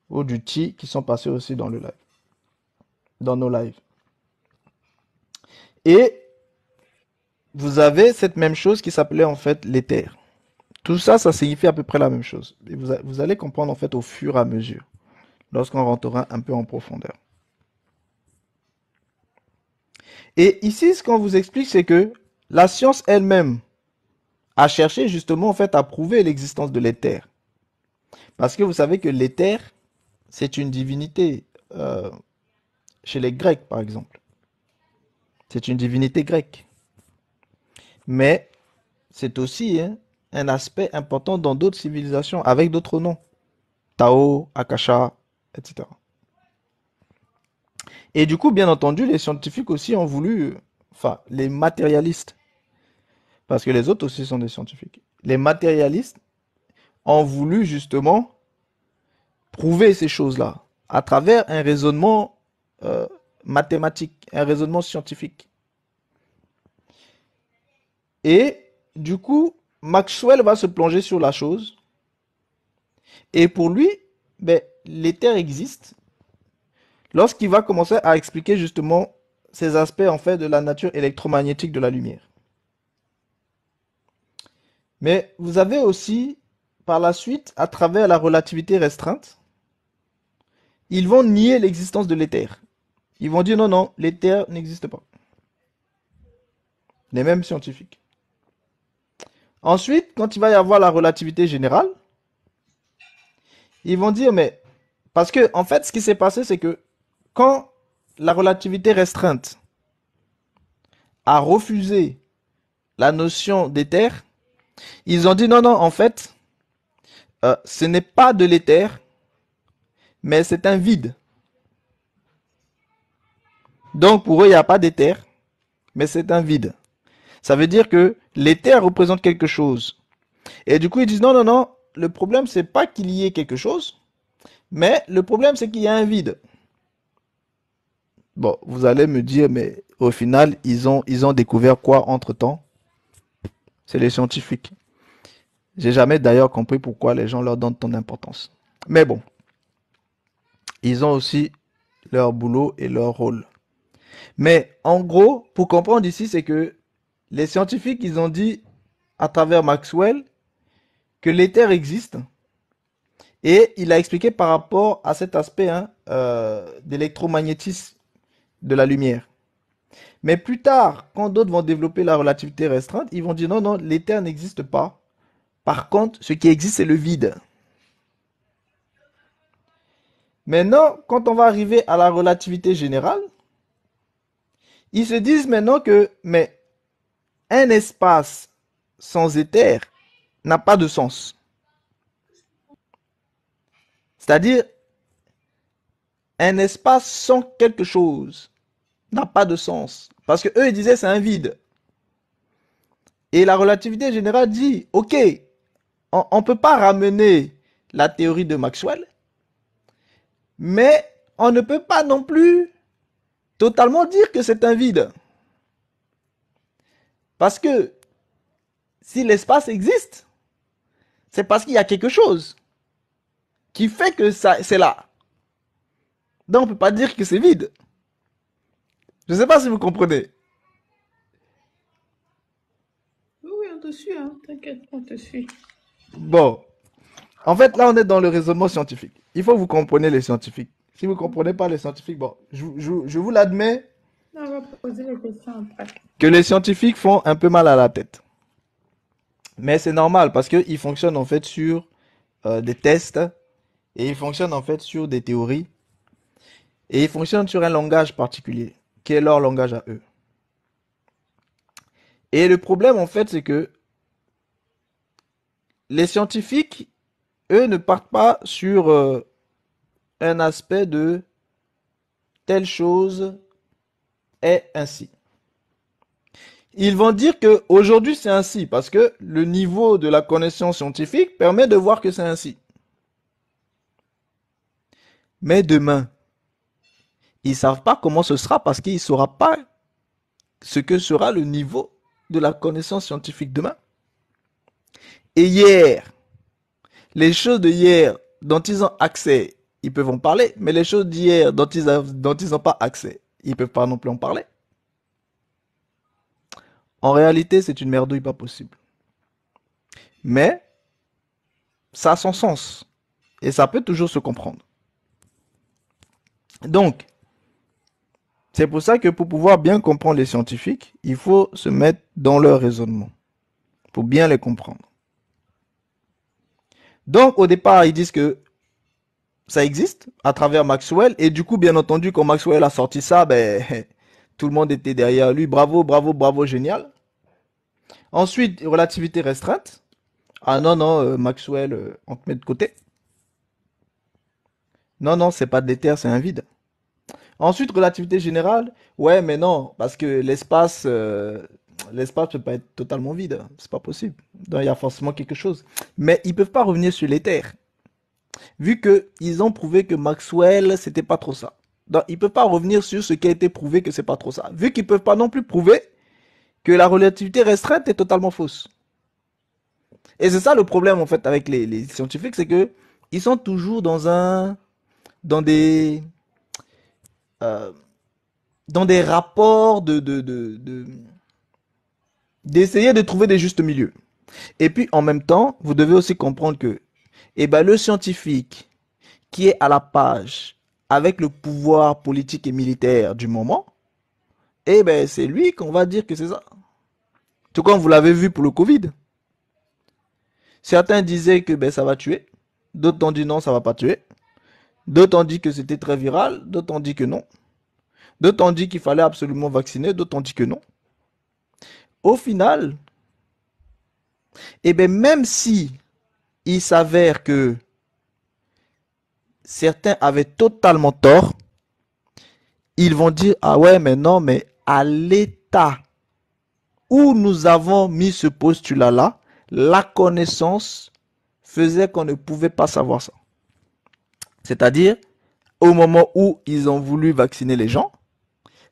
[SPEAKER 2] ou du Qi qui sont passés aussi dans le live, dans nos lives. Et vous avez cette même chose qui s'appelait en fait l'éther. Tout ça, ça signifie à peu près la même chose. Et vous, allez comprendre en fait au fur et à mesure, lorsqu'on rentrera un peu en profondeur. Et ici, ce qu'on vous explique, c'est que la science elle-même a cherché justement en fait à prouver l'existence de l'éther. Parce que vous savez que l'éther, c'est une divinité euh, chez les Grecs, par exemple. C'est une divinité grecque. Mais c'est aussi hein, un aspect important dans d'autres civilisations avec d'autres noms. Tao, Akasha, etc. Et du coup, bien entendu, les scientifiques aussi ont voulu, enfin, les matérialistes, parce que les autres aussi sont des scientifiques, les matérialistes ont voulu justement prouver ces choses-là à travers un raisonnement euh, mathématique, un raisonnement scientifique. Et du coup, Maxwell va se plonger sur la chose. Et pour lui, ben, l'éther existe. Lorsqu'il va commencer à expliquer justement ces aspects en fait de la nature électromagnétique de la lumière. Mais vous avez aussi, par la suite, à travers la relativité restreinte, ils vont nier l'existence de l'éther. Ils vont dire non, non, l'éther n'existe pas. Les mêmes scientifiques. Ensuite, quand il va y avoir la relativité générale, ils vont dire, mais parce que, en fait, ce qui s'est passé, c'est que quand la relativité restreinte a refusé la notion d'éther, ils ont dit non, non, en fait, euh, ce n'est pas de l'éther, mais c'est un vide. Donc pour eux, il n'y a pas d'éther, mais c'est un vide. Ça veut dire que l'éther représente quelque chose. Et du coup, ils disent non, non, non, le problème, c'est pas qu'il y ait quelque chose, mais le problème, c'est qu'il y a un vide. Bon, vous allez me dire, mais au final, ils ont, ils ont découvert quoi entre-temps C'est les scientifiques. J'ai jamais d'ailleurs compris pourquoi les gens leur donnent tant d'importance. Mais bon, ils ont aussi leur boulot et leur rôle. Mais en gros, pour comprendre ici, c'est que les scientifiques, ils ont dit à travers Maxwell que l'éther existe. Et il a expliqué par rapport à cet aspect hein, euh, d'électromagnétisme de la lumière. Mais plus tard, quand d'autres vont développer la relativité restreinte, ils vont dire non, non, l'éther n'existe pas. Par contre, ce qui existe, c'est le vide. Maintenant, quand on va arriver à la relativité générale, ils se disent maintenant que, mais un espace sans éther n'a pas de sens. C'est-à-dire, un espace sans quelque chose n'a pas de sens. Parce que eux, ils disaient c'est un vide. Et la relativité générale dit, OK, on ne peut pas ramener la théorie de Maxwell, mais on ne peut pas non plus totalement dire que c'est un vide. Parce que si l'espace existe, c'est parce qu'il y a quelque chose qui fait que ça c'est là. Donc on ne peut pas dire que c'est vide. Je sais pas si vous comprenez.
[SPEAKER 1] Oui, on te suit, hein. t'inquiète, on te suit.
[SPEAKER 2] Bon. En fait, là, on est dans le raisonnement scientifique. Il faut vous compreniez les scientifiques. Si vous comprenez pas les scientifiques, bon, je, vous l'admets. Que les scientifiques font un peu mal à la tête. Mais c'est normal parce qu'ils fonctionnent en fait sur euh, des tests et ils fonctionnent en fait sur des théories et ils fonctionnent sur un langage particulier qui est leur langage à eux. Et le problème en fait c'est que les scientifiques, eux, ne partent pas sur euh, un aspect de telle chose est ainsi. Ils vont dire que aujourd'hui c'est ainsi parce que le niveau de la connaissance scientifique permet de voir que c'est ainsi. Mais demain, ils savent pas comment ce sera parce qu'ils ne sauront pas ce que sera le niveau de la connaissance scientifique demain. Et hier, les choses de hier dont ils ont accès ils peuvent en parler, mais les choses d'hier dont ils n'ont pas accès, ils ne peuvent pas non plus en parler. En réalité, c'est une merdouille pas possible. Mais ça a son sens. Et ça peut toujours se comprendre. Donc, c'est pour ça que pour pouvoir bien comprendre les scientifiques, il faut se mettre dans leur raisonnement, pour bien les comprendre. Donc, au départ, ils disent que ça existe à travers Maxwell. Et du coup, bien entendu, quand Maxwell a sorti ça, ben, tout le monde était derrière lui. Bravo, bravo, bravo, génial. Ensuite, relativité restreinte. Ah non, non, euh, Maxwell, euh, on te met de côté. Non, non, c'est pas de l'éther, c'est un vide. Ensuite, relativité générale. Ouais, mais non, parce que l'espace, ne euh, l'espace peut pas être totalement vide. C'est pas possible. il y a forcément quelque chose. Mais ils ne peuvent pas revenir sur l'éther vu que ils ont prouvé que Maxwell, c'était pas trop ça. Donc, ils peuvent pas revenir sur ce qui a été prouvé que c'est pas trop ça. Vu qu'ils peuvent pas non plus prouver que la relativité restreinte est totalement fausse. Et c'est ça le problème, en fait, avec les, scientifiques, c'est que ils sont toujours dans un, dans des, euh, dans des rapports de, d'essayer de trouver des justes milieux. Et puis, en même temps, vous devez aussi comprendre que et eh bien le scientifique qui est à la page avec le pouvoir politique et militaire du moment, eh bien, c'est lui qu'on va dire que c'est ça. Tout comme vous l'avez vu pour le Covid. Certains disaient que ben, ça va tuer, d'autres ont dit non, ça va pas tuer, d'autres ont dit que c'était très viral, d'autres ont dit que non, d'autres ont dit qu'il fallait absolument vacciner, d'autres ont dit que non. Au final, eh bien, même si il s'avère que certains avaient totalement tort. Ils vont dire, ah ouais, mais non, mais à l'état où nous avons mis ce postulat-là, la connaissance faisait qu'on ne pouvait pas savoir ça. C'est-à-dire, au moment où ils ont voulu vacciner les gens,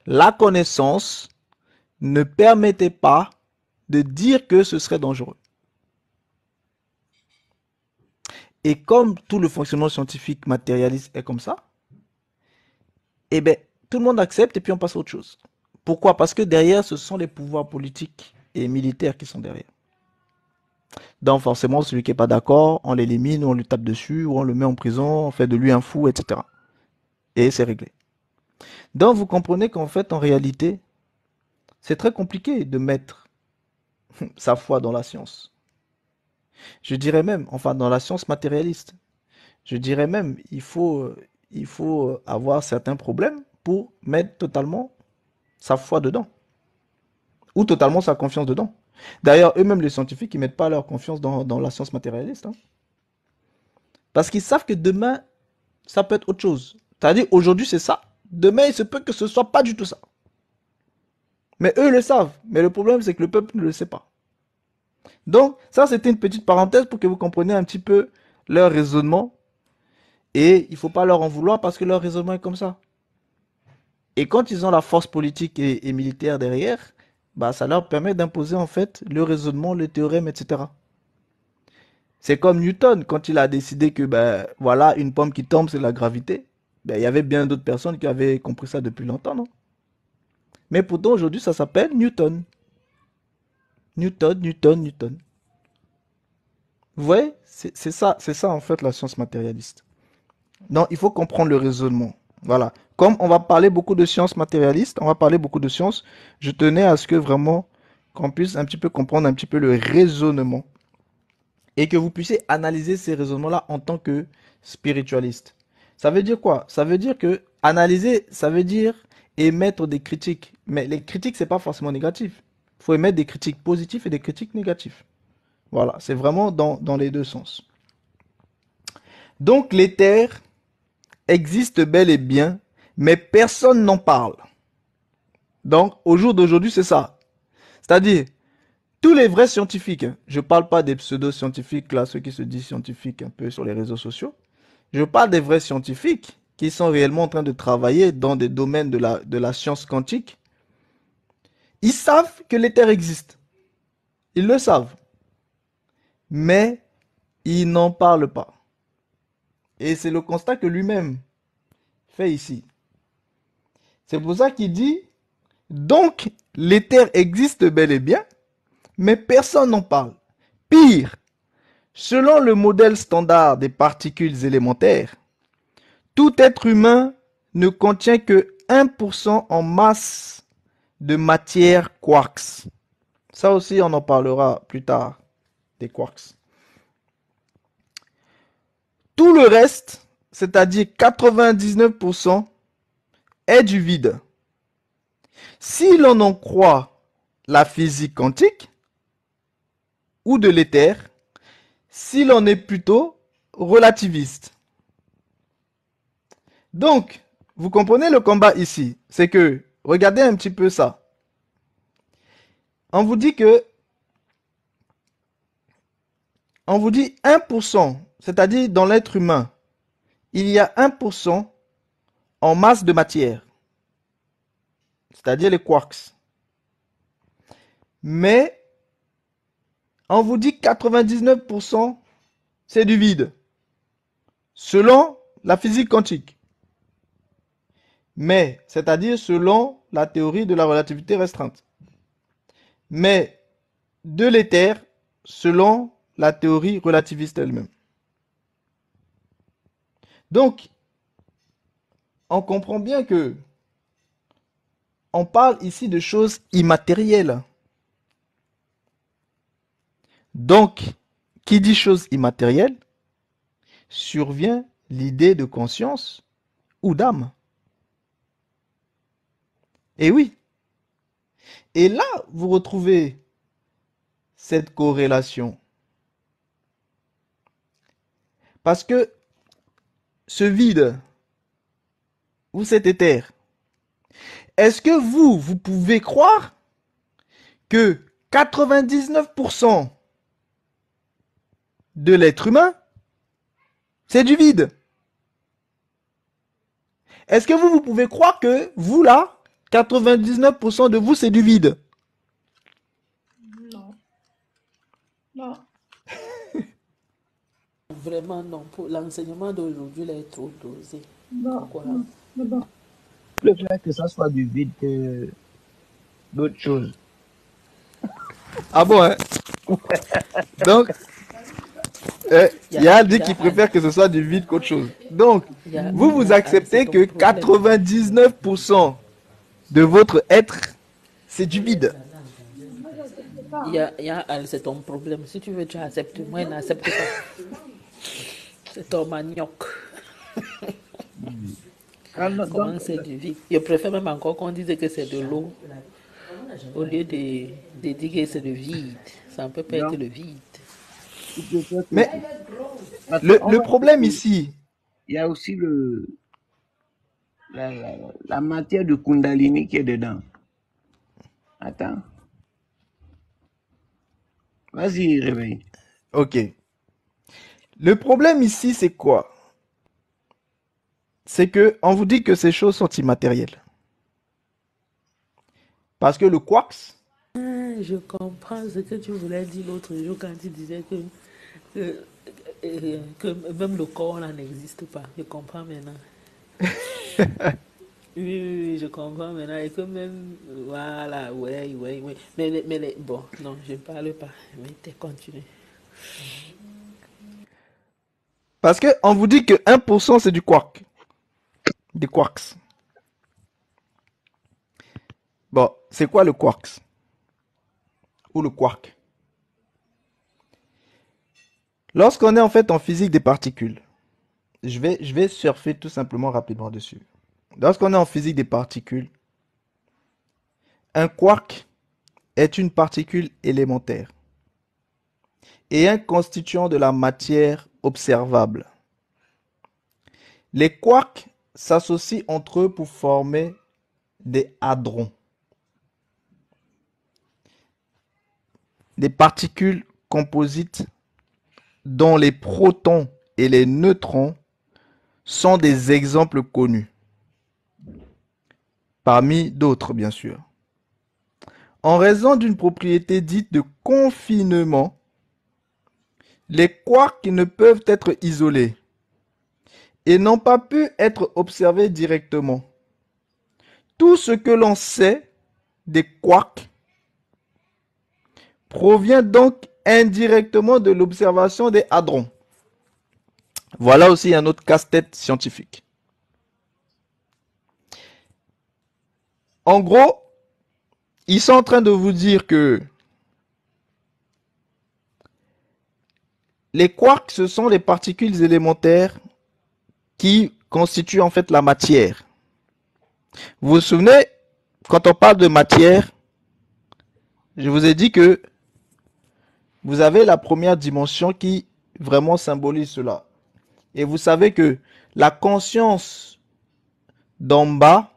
[SPEAKER 2] la connaissance ne permettait pas de dire que ce serait dangereux. Et comme tout le fonctionnement scientifique matérialiste est comme ça, eh bien, tout le monde accepte et puis on passe à autre chose. Pourquoi Parce que derrière, ce sont les pouvoirs politiques et militaires qui sont derrière. Donc forcément, celui qui n'est pas d'accord, on l'élimine, on le tape dessus, ou on le met en prison, on fait de lui un fou, etc. Et c'est réglé. Donc vous comprenez qu'en fait, en réalité, c'est très compliqué de mettre sa foi dans la science. Je dirais même, enfin dans la science matérialiste, je dirais même, il faut, il faut avoir certains problèmes pour mettre totalement sa foi dedans, ou totalement sa confiance dedans. D'ailleurs, eux-mêmes, les scientifiques, ils ne mettent pas leur confiance dans, la science matérialiste. Hein. Parce qu'ils savent que demain, ça peut être autre chose. C'est-à-dire, aujourd'hui, c'est ça. Demain, il se peut que ce soit pas du tout ça. Mais eux le savent. Mais le problème, c'est que le peuple ne le sait pas. Donc, ça, c'était une petite parenthèse pour que vous compreniez un petit peu leur raisonnement. Et il ne faut pas leur en vouloir parce que leur raisonnement est comme ça. Et quand ils ont la force politique et, militaire derrière, bah, ça leur permet d'imposer en fait le raisonnement, le théorème, etc. C'est comme Newton, quand il a décidé que ben, voilà, une pomme qui tombe, c'est la gravité. Bah, il y avait bien d'autres personnes qui avaient compris ça depuis longtemps, non Mais pourtant, aujourd'hui, ça s'appelle Newton. Newton, Newton, Newton. Vous voyez C'est ça, c'est ça en fait la science matérialiste. Donc il faut comprendre le raisonnement. Voilà. Comme on va parler beaucoup de sciences matérialistes, on va parler beaucoup de science, je tenais à ce que vraiment qu'on puisse un petit peu comprendre un petit peu le raisonnement et que vous puissiez analyser ces raisonnements-là en tant que spiritualiste. Ça veut dire quoi Ça veut dire que analyser, ça veut dire émettre des critiques, mais les critiques c'est pas forcément négatif. Il faut émettre des critiques positives et des critiques négatives. Voilà, c'est vraiment dans, les deux sens. Donc l'éther existe bel et bien, mais personne n'en parle. Donc au jour d'aujourd'hui, c'est ça. C'est-à-dire, tous les vrais scientifiques, hein, je ne parle pas des pseudo-scientifiques, là, ceux qui se disent scientifiques un peu sur les réseaux sociaux, je parle des vrais scientifiques qui sont réellement en train de travailler dans des domaines de la, de la science quantique, ils savent que l'éther existe. Ils le savent. Mais ils n'en parlent pas. Et c'est le constat que lui-même fait ici. C'est pour ça qu'il dit, donc l'éther existe bel et bien, mais personne n'en parle. Pire, selon le modèle standard des particules élémentaires, tout être humain ne contient que 1% en masse de matière quarks. Ça aussi, on en parlera plus tard des quarks. Tout le reste, c'est-à-dire 99%, est du vide. Si l'on en croit la physique quantique ou de l'éther, si l'on est plutôt relativiste. Donc, vous comprenez le combat ici, c'est que Regardez un petit peu ça. On vous dit que on vous dit 1%, c'est-à-dire dans l'être humain, il y a 1% en masse de matière, c'est-à-dire les quarks. Mais on vous dit 99%, c'est du vide, selon la physique quantique mais, c'est-à-dire selon la théorie de la relativité restreinte, mais de l'éther selon la théorie relativiste elle-même. Donc, on comprend bien que on parle ici de choses immatérielles. Donc, qui dit choses immatérielles survient l'idée de conscience ou d'âme. Et eh oui. Et là, vous retrouvez cette corrélation. Parce que ce vide ou cet éther, est-ce que vous, vous pouvez croire que 99% de l'être humain, c'est du vide Est-ce que vous, vous pouvez croire que vous, là, 99% de vous, c'est du vide.
[SPEAKER 1] Non. Non. Vraiment, non. Pour l'enseignement d'aujourd'hui, il est trop dosé. Non. Pourquoi non,
[SPEAKER 2] que ça soit du vide que d'autres choses. Ah bon, hein? Donc, il y a un eh, dit qui préfère que ce soit du vide qu'autre chose. Donc, vous vous acceptez que 99% de votre être, c'est du vide.
[SPEAKER 1] Il y a, il ah, c'est ton problème. Si tu veux, tu acceptes. Moi, je n'accepte pas. C'est ton manioc. Ah, Comment c'est du vide Je préfère même encore qu'on dise que c'est de l'eau. Au lieu de, de que c'est le vide. Ça ne peut pas être le vide. Mais le problème
[SPEAKER 2] ici. Il y a aussi le, la, matière de Kundalini qui est dedans. Attends. Vas-y, réveille. Ok. Le problème ici, c'est quoi C'est que on vous dit que ces choses sont immatérielles. Parce que le quarks.
[SPEAKER 1] Ah, je comprends ce que tu voulais dire l'autre jour quand tu disais que, euh, même le corps n'existe pas. Je comprends maintenant. oui, je comprends maintenant. Et quand même, voilà, oui, oui, oui. Mais, mais, bon, non, je ne parle pas. Mais t'es continué.
[SPEAKER 2] Parce qu'on vous dit que 1% c'est du quark. Du quarks. Bon, c'est quoi le quarks Ou le quark Lorsqu'on est en fait en physique des particules, je vais, je vais surfer tout simplement rapidement dessus. Lorsqu'on est en physique des particules, un quark est une particule élémentaire et un constituant de la matière observable. Les quarks s'associent entre eux pour former des hadrons, des particules composites dont les protons et les neutrons sont des exemples connus parmi d'autres bien sûr. En raison d'une propriété dite de confinement, les quarks ne peuvent être isolés et n'ont pas pu être observés directement. Tout ce que l'on sait des quarks provient donc indirectement de l'observation des hadrons. Voilà aussi un autre casse-tête scientifique. En gros, ils sont en train de vous dire que les quarks, ce sont les particules élémentaires qui constituent en fait la matière. Vous vous souvenez, quand on parle de matière, je vous ai dit que vous avez la première dimension qui vraiment symbolise cela. Et vous savez que la conscience d'en bas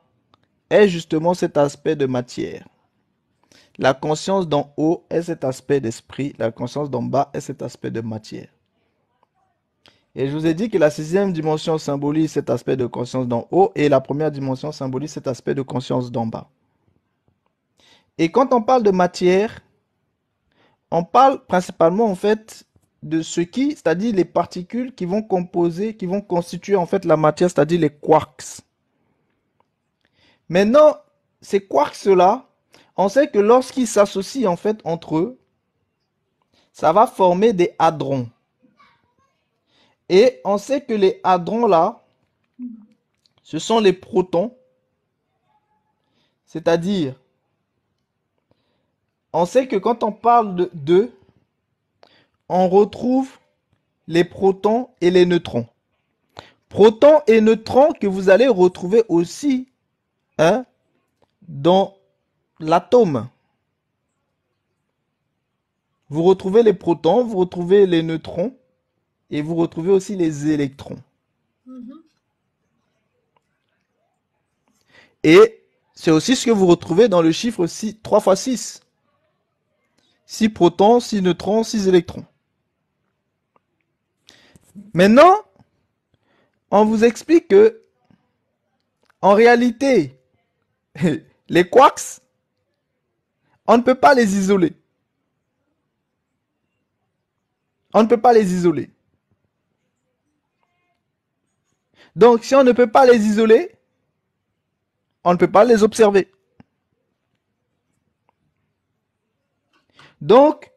[SPEAKER 2] est justement cet aspect de matière. La conscience d'en haut est cet aspect d'esprit, la conscience d'en bas est cet aspect de matière. Et je vous ai dit que la sixième dimension symbolise cet aspect de conscience d'en haut et la première dimension symbolise cet aspect de conscience d'en bas. Et quand on parle de matière, on parle principalement en fait de ce qui, c'est-à-dire les particules qui vont composer, qui vont constituer en fait la matière, c'est-à-dire les quarks. Maintenant, ces quarks cela on sait que lorsqu'ils s'associent en fait entre eux, ça va former des hadrons. Et on sait que les hadrons là, ce sont les protons. C'est-à-dire, on sait que quand on parle de d'eux, on retrouve les protons et les neutrons. Protons et neutrons que vous allez retrouver aussi Hein, dans l'atome. Vous retrouvez les protons, vous retrouvez les neutrons et vous retrouvez aussi les électrons. Mhm. Et c'est aussi ce que vous retrouvez dans le chiffre 3 fois 6. 6 protons, 6 neutrons, 6 électrons. Maintenant, on vous explique que, en réalité, les quarks, on ne peut pas les isoler. On ne peut pas les isoler. Donc, si on ne peut pas les isoler, on ne peut pas les observer. Donc,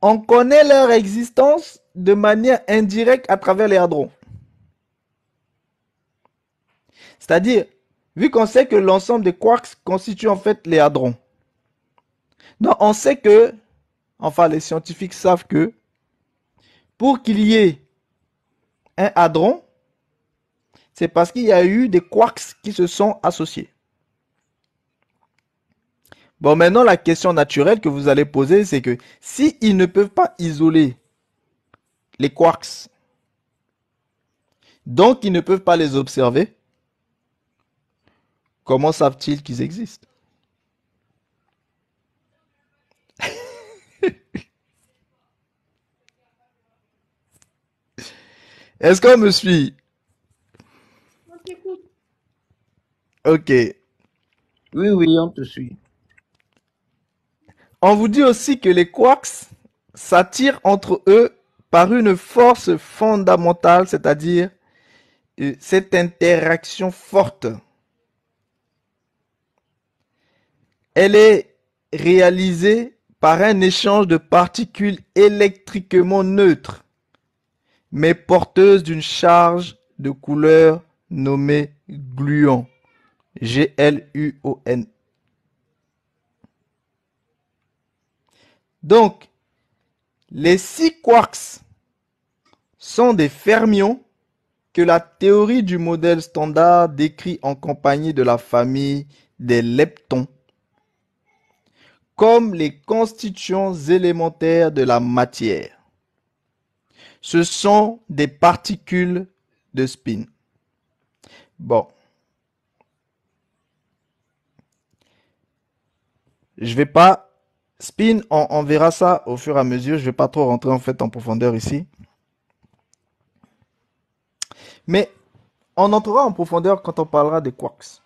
[SPEAKER 2] on connaît leur existence de manière indirecte à travers les hadrons. C'est-à-dire, Vu qu'on sait que l'ensemble des quarks constitue en fait les hadrons. Donc on sait que, enfin les scientifiques savent que, pour qu'il y ait un hadron, c'est parce qu'il y a eu des quarks qui se sont associés. Bon, maintenant, la question naturelle que vous allez poser, c'est que s'ils ne peuvent pas isoler les quarks, donc ils ne peuvent pas les observer, Comment savent-ils qu'ils existent Est-ce qu'on me suit Ok. Oui, oui, on te suit. On vous dit aussi que les quarks s'attirent entre eux par une force fondamentale, c'est-à-dire euh, cette interaction forte. Elle est réalisée par un échange de particules électriquement neutres, mais porteuses d'une charge de couleur nommée gluon. g n Donc, les six quarks sont des fermions que la théorie du modèle standard décrit en compagnie de la famille des leptons comme les constituants élémentaires de la matière. Ce sont des particules de spin. Bon. Je vais pas Spin, on, verra ça au fur et à mesure. Je ne vais pas trop rentrer en fait en profondeur ici. Mais on entrera en profondeur quand on parlera des quarks.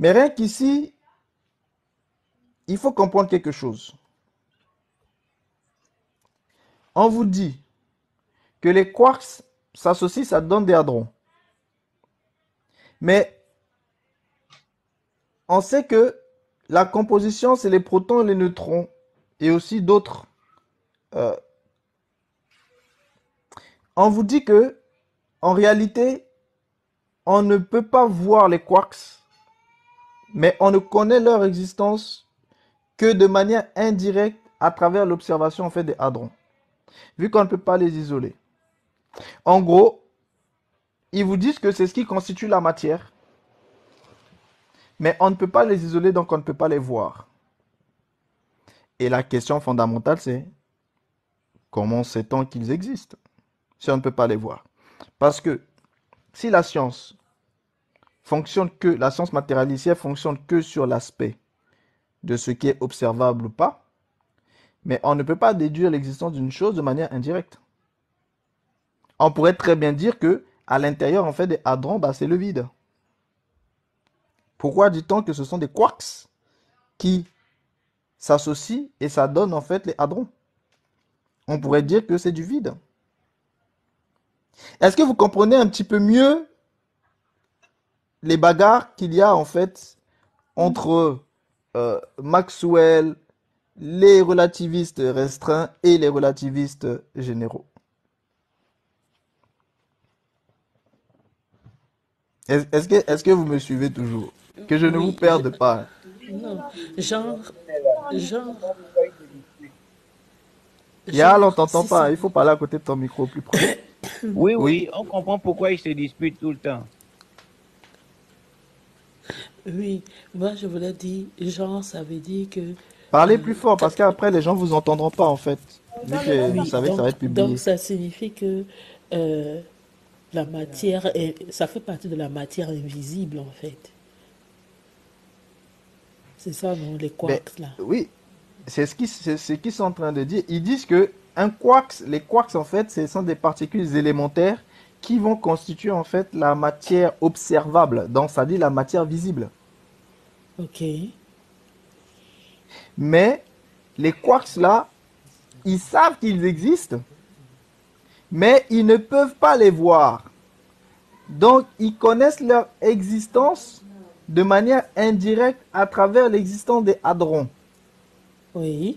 [SPEAKER 2] Mais rien qu'ici, il faut comprendre quelque chose. On vous dit que les quarks s'associent, ça donne des hadrons. Mais on sait que la composition, c'est les protons et les neutrons, et aussi d'autres. Euh, on vous dit que, en réalité, on ne peut pas voir les quarks, mais on ne connaît leur existence que de manière indirecte à travers l'observation en fait des hadrons, vu qu'on ne peut pas les isoler. En gros, ils vous disent que c'est ce qui constitue la matière, mais on ne peut pas les isoler, donc on ne peut pas les voir. Et la question fondamentale, c'est comment sait-on qu'ils existent si on ne peut pas les voir Parce que si la science fonctionne que, la science matérialiste fonctionne que sur l'aspect de ce qui est observable ou pas, mais on ne peut pas déduire l'existence d'une chose de manière indirecte. On pourrait très bien dire que à l'intérieur en fait des hadrons, bah, c'est le vide. Pourquoi dit-on que ce sont des quarks qui s'associent et ça donne en fait les hadrons On pourrait dire que c'est du vide. Est-ce que vous comprenez un petit peu mieux les bagarres qu'il y a en fait entre euh, Maxwell, les relativistes restreints et les relativistes généraux. Est-ce que, est que vous me suivez toujours Que je ne vous perde pas.
[SPEAKER 1] Non. Genre, genre.
[SPEAKER 2] on t'entend pas. Il faut parler à côté de ton micro plus près.
[SPEAKER 1] oui, oui, on comprend
[SPEAKER 2] pourquoi ils se disputent tout le temps.
[SPEAKER 1] Oui, moi je voulais dire, Jean, ça veut dire que...
[SPEAKER 2] Parlez plus euh, fort, parce qu'après les gens vous entendront pas en fait. vous savez ça va être publié. Donc ça
[SPEAKER 1] signifie que euh, la matière, ça fait partie de la matière invisible en fait. C'est ça, les quarks
[SPEAKER 2] là. Oui, c'est ce qu'ils ce sont en train de dire. Ils disent que un quarks, les quarks en fait, ce sont des particules élémentaires qui vont constituer en fait la matière observable, donc ça dit la matière visible. Ok. Mais les quarks là, ils savent qu'ils existent, mais ils ne peuvent pas les voir. Donc, ils connaissent leur existence de manière indirecte à travers l'existence des hadrons. Oui.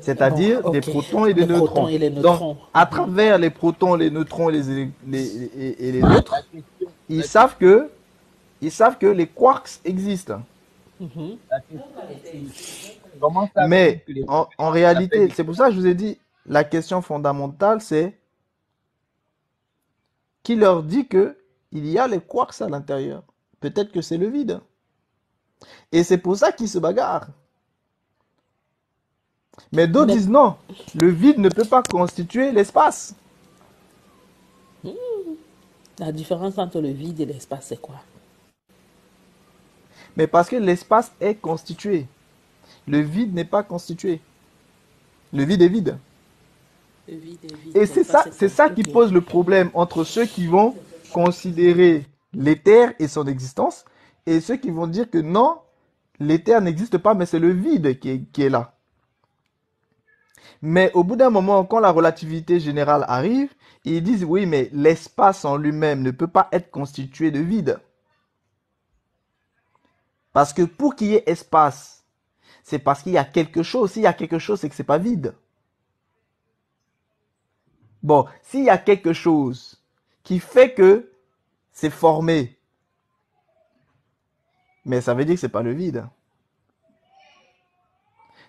[SPEAKER 1] c'est-à-dire des protons et des neutrons. Donc,
[SPEAKER 2] à travers les protons, les neutrons et les, bah, neutrons, ils savent que ils savent que les quarks existent.
[SPEAKER 1] Mais en,
[SPEAKER 2] réalité, c'est pour ça que je vous ai dit, la question fondamentale, c'est qui leur dit que il y a les quarks à l'intérieur Peut-être que c'est le vide. Et c'est pour ça qu'ils se bagarrent. Mais d'autres disent non, le vide ne peut pas constituer l'espace.
[SPEAKER 1] Hmm. La différence entre le vide et l'espace, c'est quoi
[SPEAKER 2] Mais parce que l'espace est constitué. Le vide n'est pas constitué. Le vide est vide. Et c'est ça, ça qui pose le problème entre ceux qui vont considérer l'éther et son existence et ceux qui vont dire que non, l'éther n'existe pas, mais c'est le vide qui est là. Mais au bout d'un moment, quand la relativité générale arrive, ils disent oui, mais l'espace en lui-même ne peut pas être constitué de vide. Parce que pour qu'il y ait espace, c'est parce qu'il y a quelque chose. S'il y a quelque chose, c'est que ce n'est pas vide. Bon, s'il y a quelque chose qui fait que c'est formé, mais ça veut dire que ce n'est pas le vide.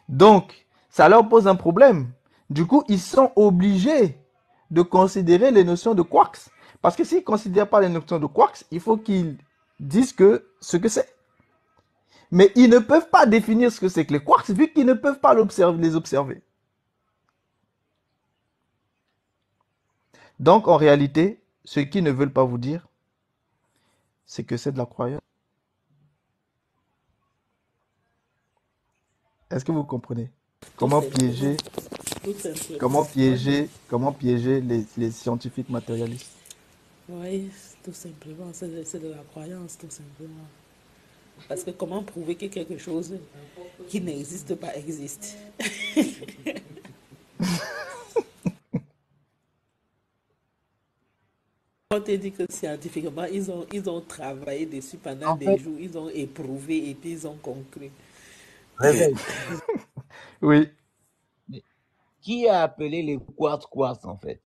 [SPEAKER 2] Donc, ça leur pose un problème. Du coup, ils sont obligés de considérer les notions de quarks. Parce que s'ils ne considèrent pas les notions de quarks, il faut qu'ils disent que ce que c'est. Mais ils ne peuvent pas définir ce que c'est que les quarks vu qu'ils ne peuvent pas les observer. Donc en réalité, ce qu'ils ne veulent pas vous dire, c'est que c'est de la croyance. Est-ce que vous comprenez Comment piéger, comment piéger, comment piéger les, les scientifiques matérialistes
[SPEAKER 1] Oui, tout simplement, c'est de, la croyance, tout simplement. Parce que comment prouver que quelque chose qui n'existe pas existe On te dit que scientifiquement, ils ont, ils ont travaillé dessus pendant des jours, ils ont éprouvé et puis ils ont conclu. Oui. Qui a appelé les quartz quartz en fait